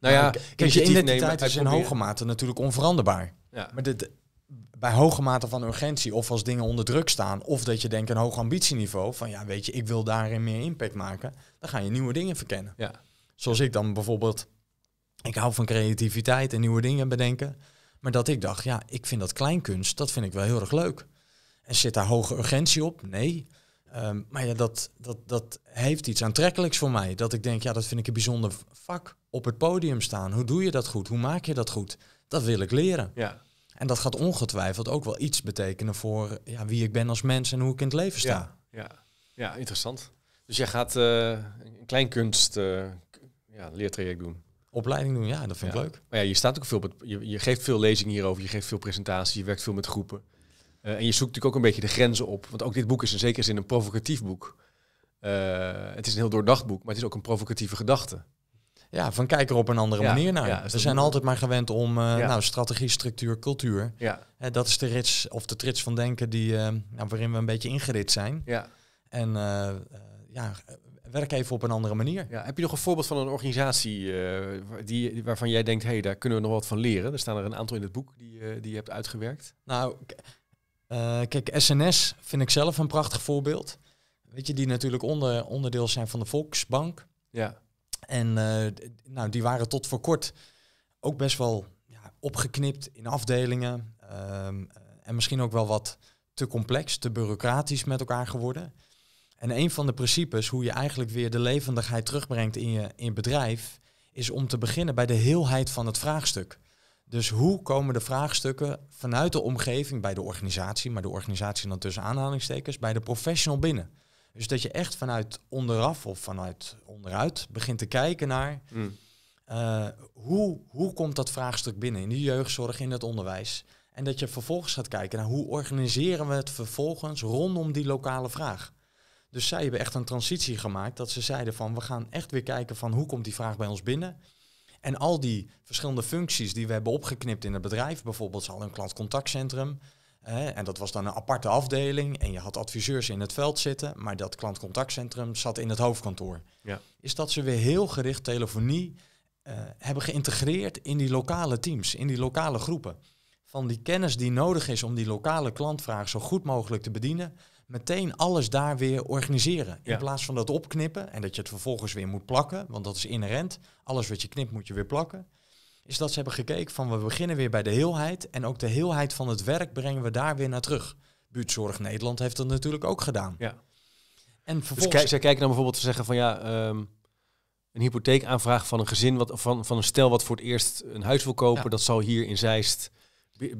[SPEAKER 1] Nou ja, nou, kijk, je identiteit is in hoge
[SPEAKER 2] mate natuurlijk onveranderbaar. Ja. Maar dit, bij hoge mate van urgentie, of als dingen onder druk staan, of dat je denkt een hoog ambitieniveau, van ja, weet je, ik wil daarin meer impact maken, dan ga je nieuwe dingen verkennen. Ja. Zoals ik dan bijvoorbeeld, ik hou van creativiteit en nieuwe dingen bedenken, maar dat ik dacht, ja, ik vind dat kleinkunst, dat vind ik wel heel erg leuk. En zit daar hoge urgentie op? Nee. Ehm, maar ja, dat, dat, dat heeft iets aantrekkelijks voor mij. Dat ik denk, ja, dat vind ik een bijzonder vak. Op het podium staan. Hoe doe je dat goed? Hoe maak je dat goed? Dat wil ik leren. Ja. En dat gaat ongetwijfeld ook wel iets betekenen voor ja, wie ik ben als mens en hoe ik in het leven sta.
[SPEAKER 1] Ja, ja, ja interessant. Dus jij gaat eh, een klein kunst eh, ja, leertraject doen. Opleiding doen, ja, dat vind ik leuk. Maar ja, je staat ook veel. Je, je geeft veel lezingen hierover, je geeft veel presentaties, je werkt veel met groepen. Eh, en je zoekt natuurlijk ook een beetje de grenzen op. Want ook dit boek is in zekere zin een provocatief boek. Eh, het is een heel doordacht boek, maar het is ook een provocatieve gedachte. Ja, van kijken er op een andere manier naar. Ja, we dus zijn altijd maar
[SPEAKER 2] gewend om eh, nou, strategie, structuur, cultuur. Ja. dat is de rit of de trits van denken die, nou, waarin we een beetje ingerit zijn. Ja. En ja, werk even op een andere manier.
[SPEAKER 1] Ja, heb je nog een voorbeeld van een organisatie die, waarvan jij denkt, hé, hey, daar kunnen we nog wat van leren? Er staan er een aantal in het boek die, die je hebt uitgewerkt.
[SPEAKER 2] Nou, eh, kijk, SNS vind ik zelf een prachtig voorbeeld. Weet je, die natuurlijk onder, onderdeel zijn van de Volksbank. Ja. En eh, nou, die waren tot voor kort ook best wel ja, opgeknipt in afdelingen. Ehm, eh, en misschien ook wel wat te complex, te bureaucratisch met elkaar geworden. En een van de principes hoe je eigenlijk weer de levendigheid terugbrengt in je, in je bedrijf, is om te beginnen bij de heelheid van het vraagstuk. Dus hoe komen de vraagstukken vanuit de omgeving bij de organisatie, maar de organisatie dan tussen aanhalingstekens, bij de professional binnen? Dus dat je echt vanuit onderaf of vanuit onderuit begint te kijken naar hmm. eh, hoe, hoe komt dat vraagstuk binnen in de jeugdzorg, in het onderwijs. En dat je vervolgens gaat kijken naar hoe organiseren we het vervolgens rondom die lokale vraag. Dus zij hebben echt een transitie gemaakt dat ze zeiden van we gaan echt weer kijken van hoe komt die vraag bij ons binnen. En al die verschillende functies die we hebben opgeknipt in het bedrijf, bijvoorbeeld ze een klantcontactcentrum. Eh, en dat was dan een aparte afdeling en je had adviseurs in het veld zitten, maar dat klantcontactcentrum zat in het hoofdkantoor. Ja. Is dat ze weer heel gericht telefonie eh, hebben geïntegreerd in die lokale teams, in die lokale groepen. Van die kennis die nodig is om die lokale klantvraag zo goed mogelijk te bedienen, meteen alles daar weer organiseren. In plaats van dat opknippen en dat je het vervolgens weer moet plakken, want dat is inherent. Alles wat je knipt moet je weer plakken. Is dat ze hebben gekeken van we beginnen weer bij de heelheid en ook de heelheid van het werk brengen we daar weer naar terug. Buurtzorg Nederland heeft dat natuurlijk ook gedaan. Ja. En dus vervolgens... zij
[SPEAKER 1] kijken dan bijvoorbeeld te zeggen van ja, ehm, een hypotheekaanvraag van een gezin, wat, van, van een stel wat voor het eerst een huis wil kopen, dat zal hier in Zeist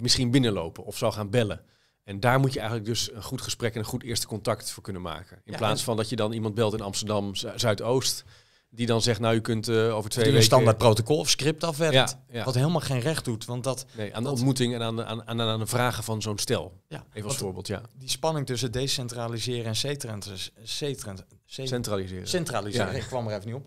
[SPEAKER 1] misschien binnenlopen of zal gaan bellen. En daar moet je eigenlijk dus een goed gesprek en een goed eerste contact voor kunnen maken. In plaats van dat je dan iemand belt in Amsterdam Zuidoost. Die dan zegt, nou u kunt eh, over twee weken... een standaard protocol of script afwerkt. Wat helemaal geen recht doet. Want dat, nee, aan de ontmoeting en aan de, aan, aan, aan de vragen van zo'n stel. Even als voorbeeld, ja.
[SPEAKER 2] Die spanning tussen
[SPEAKER 1] decentraliseren en
[SPEAKER 2] centraliseren. Centraliseren. Centraliseren, ik kwam er even niet op.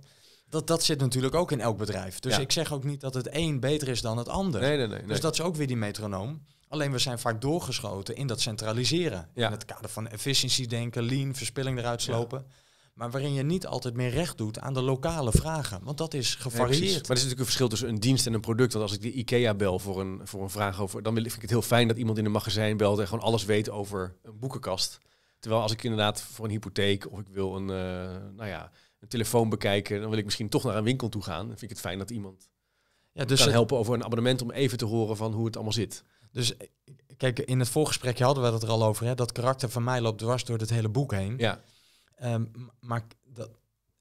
[SPEAKER 2] Dat, dat zit natuurlijk ook in elk bedrijf. Dus ik zeg ook niet dat het een beter is dan het ander. Nee, nee, nee, nee. Dus dat is ook weer die metronoom. Alleen we zijn vaak doorgeschoten in dat centraliseren. In het kader van efficiëntie denken, lean, verspilling eruit slopen. Maar waarin je niet altijd meer recht doet aan de lokale vragen. Want dat is gevarieerd. maar er is
[SPEAKER 1] natuurlijk een verschil tussen een dienst en een product. Want als ik de IKEA bel voor een, voor een vraag over... dan vind ik het heel fijn dat iemand in een magazijn belt... en gewoon alles weet over een boekenkast. Terwijl als ik inderdaad voor een hypotheek... of ik wil een, eh, nou ja, een telefoon bekijken... dan wil ik misschien toch naar een winkel toe gaan. Dan vind ik het fijn dat iemand ja, dus kan helpen over een abonnement... om even te horen van hoe het allemaal zit.
[SPEAKER 2] Dus eh, kijk, in het voorgesprekje hadden we het er al over. Hè? Dat karakter van mij loopt dwars door het hele boek heen. Ja. Ehm, maar dat,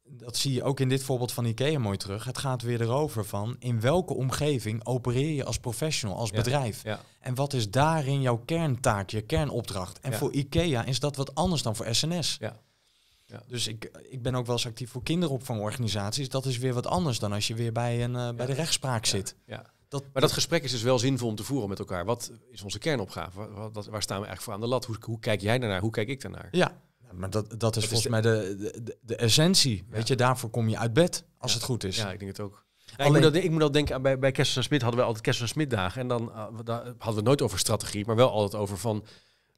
[SPEAKER 2] dat zie je ook in dit voorbeeld van IKEA mooi terug. Het gaat weer erover van in welke omgeving opereer je als professional, als bedrijf. Ja. En wat is daarin jouw kerntaak, je kernopdracht? En voor IKEA is dat wat anders dan voor SNS. Dus ik, ik ben ook wel eens actief voor kinderopvangorganisaties. Dat is weer wat anders dan als je weer bij, een, eh, bij de rechtspraak zit.
[SPEAKER 1] Ja maar dat gesprek is dus wel zinvol om te voeren met elkaar. Wat is onze kernopgave? Waar, waar staan we eigenlijk voor aan de lat? Hoe, hoe kijk jij daarnaar? Hoe kijk ik daarnaar? Ja, maar dat, dat is volgens mij
[SPEAKER 2] de, de, de essentie. Weet je, daarvoor kom je uit bed als het goed is. Ja, ik denk het ook.
[SPEAKER 1] ik, moet dat, ik, moet denken, bij, bij en Smit hadden we altijd Kersten en Smit dagen. En dan eh, hadden we het nooit over strategie, maar wel altijd over van...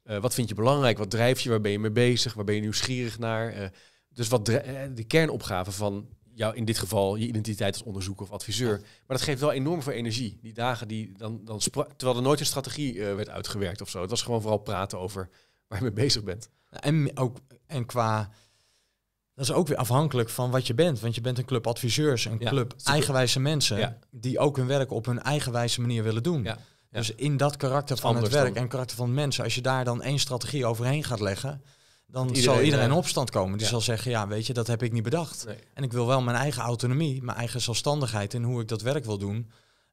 [SPEAKER 1] Eh, wat vind je belangrijk? Wat drijf je? Waar ben je mee bezig? Waar ben je nieuwsgierig naar? Eh, dus wat de kernopgave van jou in dit geval je identiteit als onderzoeker of adviseur. Maar dat geeft wel enorm veel energie. Die dagen die dan, dan terwijl er nooit een strategie eh, werd uitgewerkt of zo. Het was gewoon vooral praten over waar je mee bezig bent. En ook
[SPEAKER 2] en qua. Dat is ook weer afhankelijk van wat je bent. Want je bent een club adviseurs, een club eigenwijze mensen die ook hun werk op hun eigenwijze manier willen doen. Ja, dus in dat karakter van het werk en karakter van mensen, als je daar dan één strategie overheen gaat leggen, dan zal iedereen eh, in opstand komen. Die zal zeggen, ja, weet je, dat heb ik niet bedacht. En ik wil wel mijn eigen autonomie, mijn eigen zelfstandigheid en hoe ik dat werk wil doen,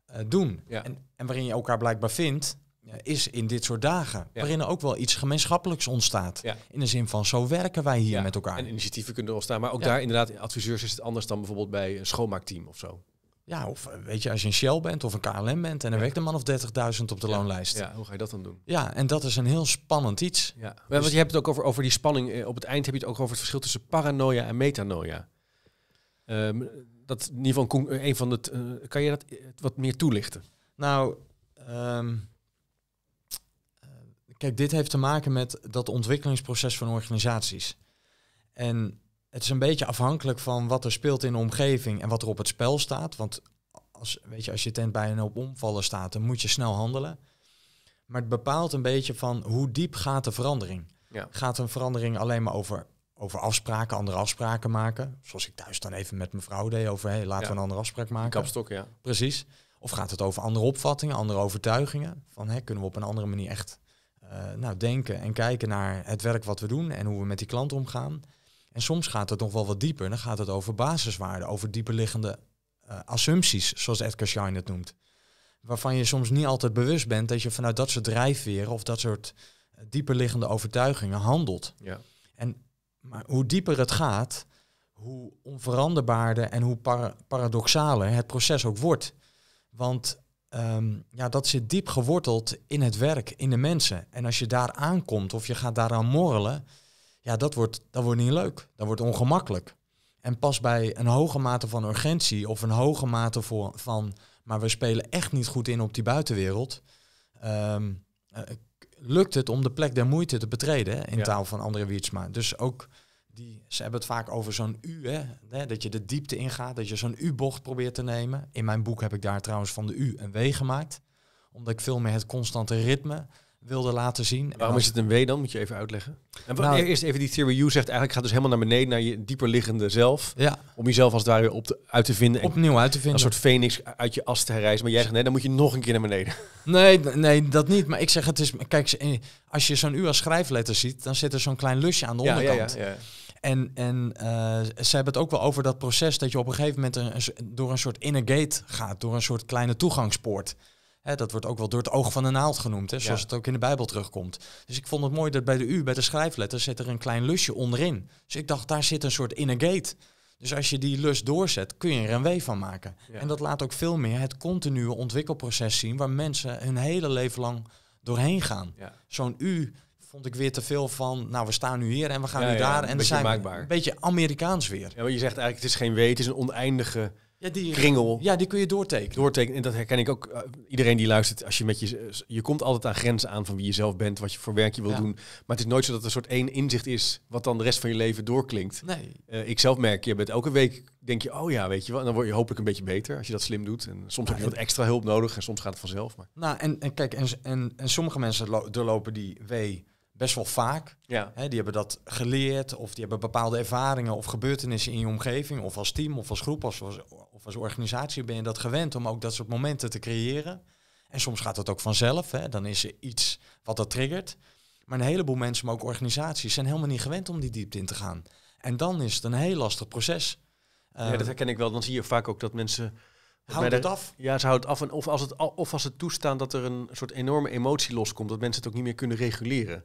[SPEAKER 2] eh, doen. Ja. En, en, waarin je elkaar blijkbaar vindt, is in dit soort dagen. Waarin er ook wel iets gemeenschappelijks ontstaat. In de zin van, zo werken wij hier met elkaar. En
[SPEAKER 1] initiatieven kunnen ontstaan. Maar ook daar inderdaad, adviseurs is het anders dan bijvoorbeeld bij een schoonmaakteam of zo.
[SPEAKER 2] Ja, of eh, weet je, als je een Shell bent of een KLM bent en er werkt een man of 30.000 op de loonlijst. Ja, hoe ga je dat
[SPEAKER 1] dan doen? Ja, en dat is een heel spannend iets. Ja. Want dus- je hebt het ook over, over die spanning. Eh, op het eind heb je het ook over het verschil tussen paranoia en metanoia. Um, dat in ieder geval een van de. Eh, kan je dat wat meer toelichten? Nou, ehm,
[SPEAKER 2] kijk, dit heeft te maken met dat ontwikkelingsproces van organisaties. En het is een beetje afhankelijk van wat er speelt in de omgeving en wat er op het spel staat. Want als, weet je, als je tent bij een hoop omvallen staat, dan moet je snel handelen. Maar het bepaalt een beetje van hoe diep gaat de verandering. Gaat een verandering alleen maar over, over afspraken, andere afspraken maken? Zoals ik thuis dan even met mijn vrouw deed over, hey, laten we een andere afspraak maken. Kapstok, ja. Precies. Of gaat het over andere opvattingen, andere overtuigingen? Van, hè, kunnen we op een andere manier echt eh, nou, denken en kijken naar het werk wat we doen en hoe we met die klant omgaan? En soms gaat het nog wel wat dieper. Dan gaat het over basiswaarden, over dieperliggende uh, assumpties, zoals Edgar Schein het noemt. Waarvan je soms niet altijd bewust bent dat je vanuit dat soort drijfveren of dat soort eh, dieperliggende overtuigingen handelt. Ja. En maar hoe dieper het gaat, hoe onveranderbaarder en hoe paradoxaler het proces ook wordt. Want ehm, ja, dat zit diep geworteld in het werk, in de mensen. En als je daar aankomt of je gaat daaraan morrelen, ja, dat wordt, dat wordt niet leuk. Dat wordt ongemakkelijk. En pas bij een hoge mate van urgentie of een hoge mate voor, van, maar we spelen echt niet goed in op die buitenwereld, ehm, eh, lukt het om de plek der moeite te betreden in taal van André Wiertsma. Dus ook, die, ze hebben het vaak over zo'n U, hè, hè, dat je de diepte ingaat, dat je zo'n U-bocht probeert te nemen. In mijn boek heb ik daar trouwens van de U een W gemaakt, omdat ik veel meer het constante ritme wilde laten zien.
[SPEAKER 1] En waarom is het een W dan? Moet je even uitleggen. En nou, e- eerst even die theory U zegt eigenlijk gaat dus helemaal naar beneden naar je dieperliggende zelf. Ja. Om jezelf als het ware op te, uit te vinden. Opnieuw uit te vinden. Een soort phoenix uit je as te herrijzen. Maar jij zegt nee, dan moet je nog een keer naar beneden.
[SPEAKER 2] Nee, nee, dat niet. Maar ik zeg het is, kijk, eh, als je zo'n U als schrijfletter ziet, dan zit er zo'n klein lusje aan de onderkant. Ja, ja, en, en eh, ze hebben het ook wel over dat proces dat je op een gegeven moment door een soort inner gate gaat, door een soort kleine toegangspoort. Hè, dat wordt ook wel door het oog van de naald genoemd, hè, zoals het ook in de Bijbel terugkomt. Dus ik vond het mooi dat bij de U, bij de schrijfletter, zit er een klein lusje onderin. Dus ik dacht, daar zit een soort inner gate. Dus als je die lus doorzet, kun je er een W van maken. En dat laat ook veel meer het continue ontwikkelproces zien, waar mensen hun hele leven lang
[SPEAKER 1] doorheen gaan.
[SPEAKER 2] Zo'n U vond ik weer te veel van, nou we staan nu hier en we gaan nu daar. en zijn een
[SPEAKER 1] beetje Amerikaans weer. Ja, want je zegt eigenlijk, het is geen W, het is een oneindige ja, die, Ja, die kun je doortekenen. Doortekenen, en dat herken ik ook. Eh, iedereen die luistert, als je met je, je komt altijd aan grenzen aan van wie je zelf bent, wat je voor werk je wil doen. Maar het is nooit zo dat er een soort één inzicht is wat dan de rest van je leven doorklinkt. Nee. Uh, ik zelf merk, je bent elke week, denk je, oh ja, weet je wel. dan word je hopelijk een beetje beter als je dat slim doet. En soms heb je wat extra hulp nodig en soms gaat het vanzelf. Maar.
[SPEAKER 2] Nou, en, en kijk, en, en, en sommige mensen doorlopen die wee best wel vaak.
[SPEAKER 1] Ja. die hebben dat
[SPEAKER 2] geleerd of die hebben bepaalde ervaringen of gebeurtenissen in je omgeving. Of als team of als groep of als, of als organisatie ben je dat gewend om ook dat soort momenten te creëren. En soms gaat dat ook vanzelf. Hè? Dan is er iets wat dat triggert. Maar een heleboel mensen, maar ook organisaties, zijn helemaal niet gewend om die diepte
[SPEAKER 1] in te gaan. En dan is het een heel lastig proces. Ja, dat ehm, herken ik wel. Dan zie je vaak ook dat mensen... Houden het af? Ja, ze het af. En of, als het, of als ze toestaan dat er een soort enorme emotie loskomt, dat mensen het ook niet meer kunnen reguleren.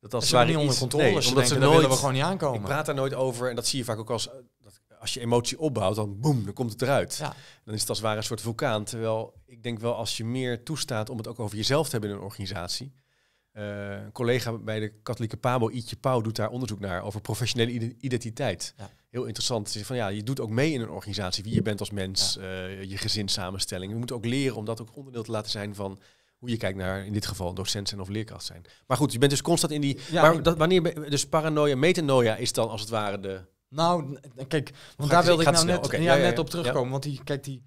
[SPEAKER 1] Dat als ze waren niet onder controle. Nee, omdat ze nooit, willen we gewoon niet aankomen. Ik praat daar nooit over. En dat zie je vaak ook als... als je emotie opbouwt, dan boem, dan komt het eruit. Ja. Dan is het als het ware een soort vulkaan. Terwijl ik denk wel als je meer toestaat om het ook over jezelf te hebben in een organisatie. Eh, een collega bij de katholieke Pabo, Ietje Pauw, doet daar onderzoek naar over professionele identiteit. Heel interessant. Van, ja, je doet ook mee in een organisatie, wie je bent als mens, ja. Eh, je gezinssamenstelling. We moeten ook leren om dat ook onderdeel te laten zijn van hoe je kijkt naar in dit geval docent zijn of leerkracht zijn. Maar goed, je bent dus constant in die. Ja, maar wanneer dus paranoia, metanoia is dan als het ware de.
[SPEAKER 2] Nou, kijk, want daar wilde ik, nou net, ja, net op terugkomen. Want die, kijk, die,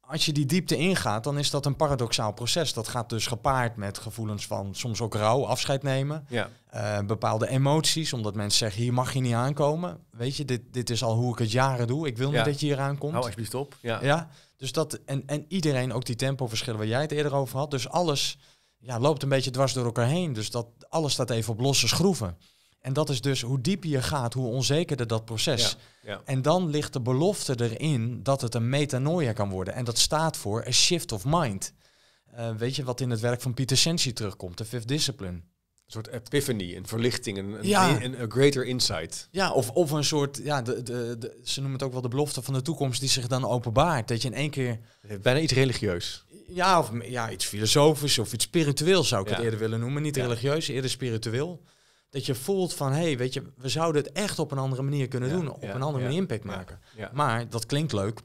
[SPEAKER 2] als je die diepte ingaat, dan is dat een paradoxaal proces. Dat gaat dus gepaard met gevoelens van soms ook rouw, afscheid nemen. Ja. Eh, bepaalde emoties, omdat mensen zeggen, hier mag je niet aankomen. Weet je, dit, dit is al hoe ik het jaren doe. Ik wil niet dat je hier aankomt. Nou, alsjeblieft op. Ja. ja? Dus dat, en, en iedereen, ook die tempoverschillen waar jij het eerder over had. Dus alles ja, loopt een beetje dwars door elkaar heen. Dus dat, alles staat even op losse schroeven. En dat is dus hoe dieper je gaat, hoe onzekerder dat proces. Ja, En dan ligt de belofte erin dat het een metanoia kan worden. En dat staat voor a shift of mind. Eh, weet je wat in het werk van Pieter
[SPEAKER 1] Sensi terugkomt, de fifth discipline soort epiphany, een verlichting, een, ja. een, greater insight.
[SPEAKER 2] Ja, of, of een soort, ja, de, de, ze noemen het ook wel de belofte van de toekomst die zich dan openbaart. Dat je in één keer...
[SPEAKER 1] Eh, bijna iets religieus.
[SPEAKER 2] Ja, of ja, iets
[SPEAKER 1] filosofisch of iets
[SPEAKER 2] spiritueel zou ik het eerder willen noemen. Niet religieus, eerder spiritueel. Dat je voelt van, hé, hey, weet je, we zouden het echt op een andere manier kunnen doen. Op een andere manier impact maken. Maar dat klinkt leuk.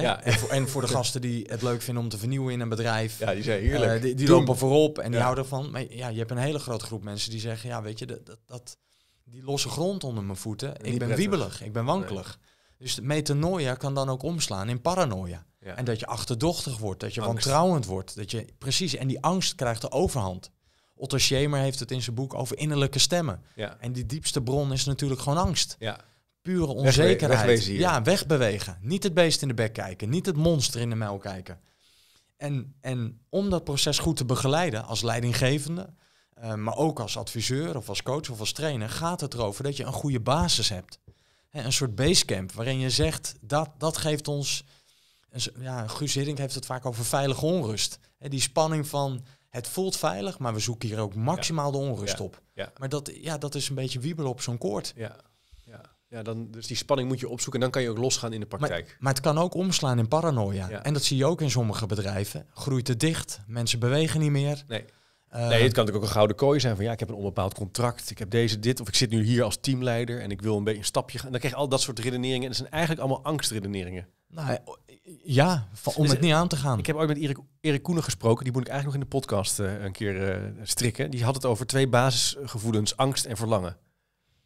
[SPEAKER 2] Ja. En, voor, en voor de gasten die het leuk vinden om te vernieuwen in een bedrijf. Ja, die zijn heerlijk. Eh, die, lopen voorop en die houden ervan. Maar ja, je hebt een hele grote groep mensen die zeggen, ja, weet je, dat, dat, dat die losse grond onder mijn voeten. ik ben wiebelig, ik ben wankelig. dus Dus metanoia kan dan ook omslaan in paranoia. En dat je achterdochtig wordt, dat je wantrouwend wordt. Dat je, precies, en die angst krijgt de overhand. Otto Schemer heeft het in zijn boek over innerlijke stemmen. En die diepste bron is natuurlijk gewoon angst. Ja pure onzekerheid. ja, wegbewegen. Niet het beest in de bek kijken. Niet het monster in de melk kijken. En, en om dat proces goed te begeleiden als leidinggevende, eh, maar ook als adviseur of als coach of als trainer, gaat het erover dat je een goede basis hebt. Hè, een soort basecamp waarin je zegt dat dat geeft ons. Ja, Guus Hiddink heeft het vaak over veilige onrust. die spanning van het voelt veilig, maar we zoeken hier ook maximaal de onrust op.
[SPEAKER 1] Maar dat, ja, dat is een beetje wiebelen op zo'n koord. Ja. Ja, dan, dus die spanning moet je opzoeken en dan kan je ook losgaan in de praktijk. Maar, maar het kan ook omslaan
[SPEAKER 2] in paranoia. En dat zie je ook in sommige bedrijven. Groeit het dicht, mensen bewegen niet meer.
[SPEAKER 1] Nee. Uh, nee, het kan natuurlijk ook een gouden kooi zijn van ja, ik heb een onbepaald contract, ik heb deze, dit, of ik zit nu hier als teamleider en ik wil een beetje een stapje gaan. En dan krijg je al dat soort redeneringen en dat zijn eigenlijk allemaal angstredeneringen. Nou eh, ja, om dus het niet aan te gaan. Ik heb ook met Erik, Erik Koenen gesproken, die moet ik eigenlijk nog in de podcast eh, een keer strikken. Die had het over twee basisgevoelens, angst en verlangen.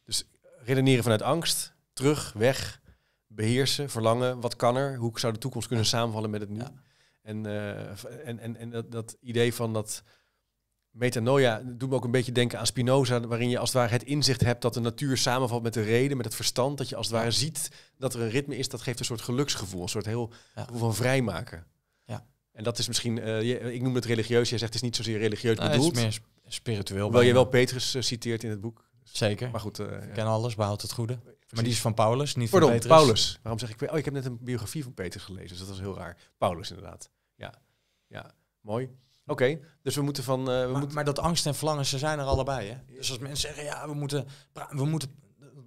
[SPEAKER 1] Dus redeneren vanuit angst, terug, weg, beheersen, verlangen, wat kan er, hoe zou de toekomst kunnen samenvallen met het nu. En, eh, en, en, en dat, dat, idee van dat metanoia doet me ook een beetje denken aan Spinoza, waarin je als het ware het inzicht hebt dat de natuur samenvalt met de reden, met het verstand, dat je als het ware ziet dat er een ritme is, dat geeft een soort geluksgevoel, een soort heel van vrijmaken. En dat is misschien, eh, ik noem het religieus, jij zegt het is niet zozeer religieus nou, bedoeld. Het is meer spiritueel. Wil je wel Petrus eh, citeert in het boek. Zeker. Maar goed. Eh, ik ken alles,
[SPEAKER 2] behoud het goede. Maar die is van Paulus, niet van Petrus. Paulus.
[SPEAKER 1] Waarom zeg ik... Oh, ik heb net een biografie van Petrus gelezen. Dus dat was heel raar. Paulus inderdaad. Ja, ja. mooi. Oké, dus we moeten van... Eh,
[SPEAKER 2] we maar, moeten... maar dat angst en verlangen, ze zijn er allebei. Hè? Dus als mensen zeggen, ja, we moeten... We moeten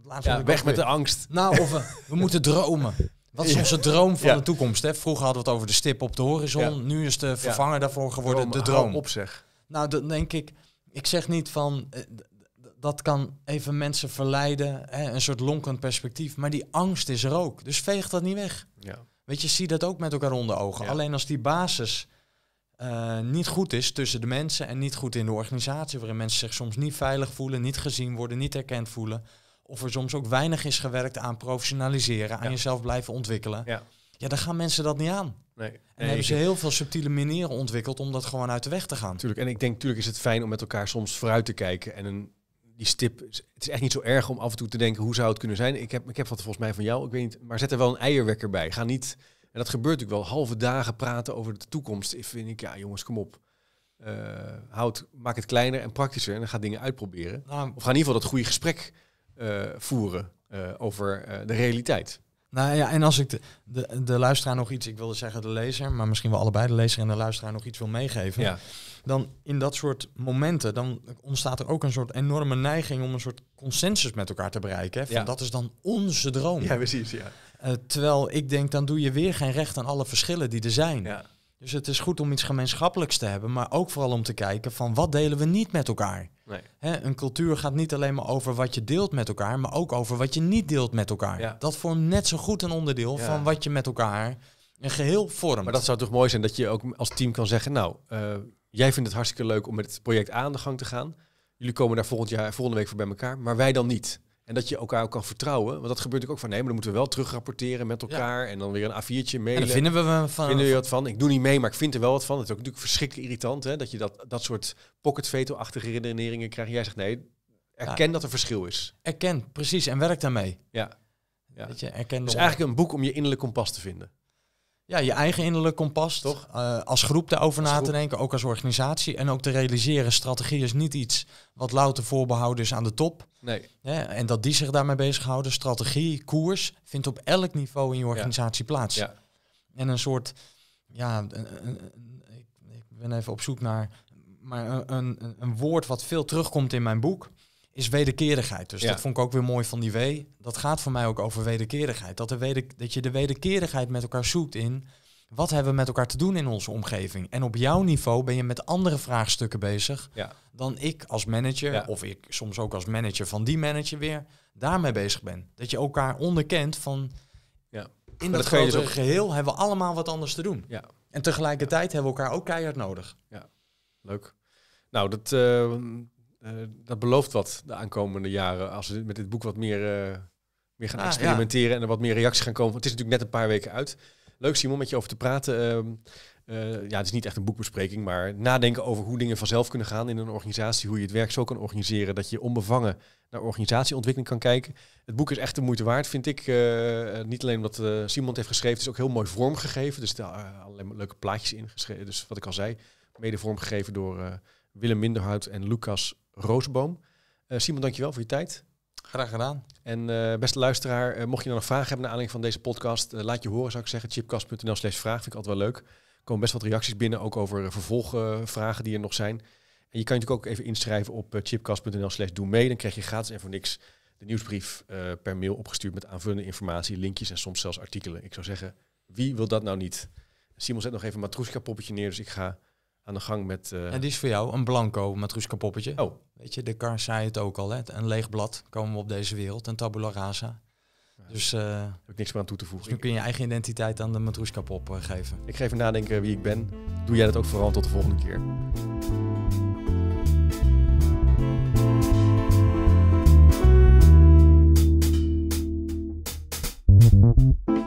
[SPEAKER 2] laten we weg met de angst. Nou, of we, we moeten dromen. Wat is onze droom van de toekomst? Hè? Vroeger hadden we het over de stip op de horizon. Nu is de vervanger daarvoor geworden de droom. op Nou, dan denk ik... Ik zeg niet van... Eh, dat kan even mensen verleiden, hè, een soort lonkend perspectief. Maar die angst is er ook. Dus veeg dat niet weg. Ja. Weet je, zie dat ook met elkaar onder ogen. Alleen als die basis eh, niet goed is tussen de mensen en niet goed in de organisatie, waarin mensen zich soms niet veilig voelen, niet gezien worden, niet erkend voelen, of er soms ook weinig is gewerkt aan professionaliseren, aan jezelf blijven ontwikkelen, ja. ja, dan gaan mensen
[SPEAKER 1] dat niet aan. Nee. En hebben ze heel veel subtiele manieren ontwikkeld om dat gewoon uit de weg te gaan. Tuurlijk, en ik denk, natuurlijk is het fijn om met elkaar soms vooruit te kijken en een die stip. Het is echt niet zo erg om af en toe te denken hoe zou het kunnen zijn. Ik heb, ik heb wat volgens mij van jou, ik weet niet. Maar zet er wel een eierwekker bij. Ga niet. En dat gebeurt natuurlijk wel. Halve dagen praten over de toekomst. Ik vind ik, ja jongens, kom op. Eh, houd, maak het kleiner en praktischer. En dan ga dingen uitproberen. Nou, of ga in ieder geval dat goede gesprek eh, voeren eh, over de realiteit.
[SPEAKER 2] Nou ja, en als ik de, de, de, luisteraar nog iets, ik wilde zeggen de lezer, maar misschien wel allebei de lezer en de luisteraar nog iets wil meegeven, ja. dan in dat soort momenten, dan ontstaat er ook een soort enorme neiging om een soort consensus met elkaar te bereiken. van dat is dan onze droom. Ja, precies. Ja. Eh, terwijl ik denk, dan doe je weer geen recht aan alle verschillen die er zijn. Ja. Dus het is goed om iets gemeenschappelijks te hebben, maar ook vooral om te kijken van wat delen we niet met elkaar. Nee. Hè, een cultuur gaat niet alleen maar over wat je deelt met elkaar, maar ook over wat je niet deelt met elkaar. Dat vormt net zo goed een onderdeel van wat je met elkaar een
[SPEAKER 1] geheel vormt. Maar dat zou toch mooi zijn dat je ook als team kan zeggen, nou, eh, jij vindt het hartstikke leuk om met het project aan de gang te gaan. Jullie komen daar volgend jaar, volgende week voor bij elkaar, maar wij dan niet. En dat je elkaar ook kan vertrouwen. Want dat gebeurt ook van nee, maar dan moeten we wel terug rapporteren met elkaar. En dan weer een A4'tje mee. En vinden we van. Vinden we wat van? Ik doe niet mee, maar ik vind er wel wat van. Het is ook natuurlijk verschrikkelijk irritant hè, dat je dat, dat soort pocket veto-achtige redeneringen krijgt. Jij zegt nee, erken dat er verschil is.
[SPEAKER 2] Erken, precies. En werk daarmee.
[SPEAKER 1] Ja. ja. je, erken Is dus eigenlijk een boek om je innerlijk kompas te vinden.
[SPEAKER 2] Ja, je eigen innerlijk kompas, toch? Eh, als groep daarover na te denken, ook als organisatie. En ook te realiseren, strategie is niet iets wat louter voorbehouden is aan de top. Nee. Ja, en dat die zich daarmee bezighouden. Strategie, koers, vindt op elk niveau in je organisatie plaats. Ja. En een soort, ja, een, ik, ben even op zoek naar maar een, een, een woord wat veel terugkomt in mijn boek is wederkerigheid. Dus dat vond ik ook weer mooi van die W. Dat gaat voor mij ook over wederkerigheid. Dat, er weder, dat je de wederkerigheid met elkaar zoekt in wat hebben we met elkaar te doen in onze omgeving. En op jouw niveau ben je met andere vraagstukken bezig ja. dan ik als manager, of ik soms ook als manager van die manager weer, daarmee bezig ben. Dat je elkaar onderkent van ja. in dat, dat grote geheel hebben we allemaal wat anders te doen. Ja. En tegelijkertijd hebben we elkaar ook keihard nodig.
[SPEAKER 1] Ja. Leuk. Nou, dat, eh, eh, dat belooft wat de aankomende jaren. Als we met dit boek wat meer, eh, meer gaan ah, experimenteren en er wat meer reacties gaan komen. het is natuurlijk net een paar weken uit. Leuk Simon met je over te praten. Ehm, eh, ja, het is niet echt een boekbespreking, maar nadenken over hoe dingen vanzelf kunnen gaan in een organisatie, hoe je het werk zo kan organiseren, dat je onbevangen naar organisatieontwikkeling kan kijken. Het boek is echt de moeite waard, vind ik. niet alleen omdat uh, Simon heeft geschreven, het is ook heel mooi vormgegeven. Dus er zijn maar leuke plaatjes in Dus wat ik al zei, mede vormgegeven door Willem Minderhout en Lucas Roosboom. Eh, Simon, dankjewel voor je tijd. Graag gedaan. En eh, beste luisteraar, eh, mocht je dan nou nog vragen hebben naar aanleiding van deze podcast, laat je horen zou ik zeggen. chipcast.nl slash vraag vind ik altijd wel leuk. Er komen best wat reacties binnen, ook over vervolgvragen die er nog zijn. En je kan je natuurlijk ook even inschrijven op chipcast.nl slash doe mee. Dan krijg je gratis en voor niks de nieuwsbrief per mail opgestuurd met aanvullende informatie, linkjes en soms zelfs artikelen. Ik zou zeggen, wie wil dat nou niet? Simon zet nog even een matroeska poppetje neer, dus ik ga aan de gang met... En eh, die
[SPEAKER 2] is voor jou, een blanco Matruska poppetje. Oh. Weet je, de kar zei het ook al, hè? een leeg blad komen we op deze wereld, een tabula rasa. Dus uh, heb ik niks meer aan toe te voegen. Dus nu kun je je eigen identiteit aan de matroeska pop
[SPEAKER 1] eh, geven. Ik geef even nadenken wie ik ben. Doe jij dat ook vooral tot de volgende keer.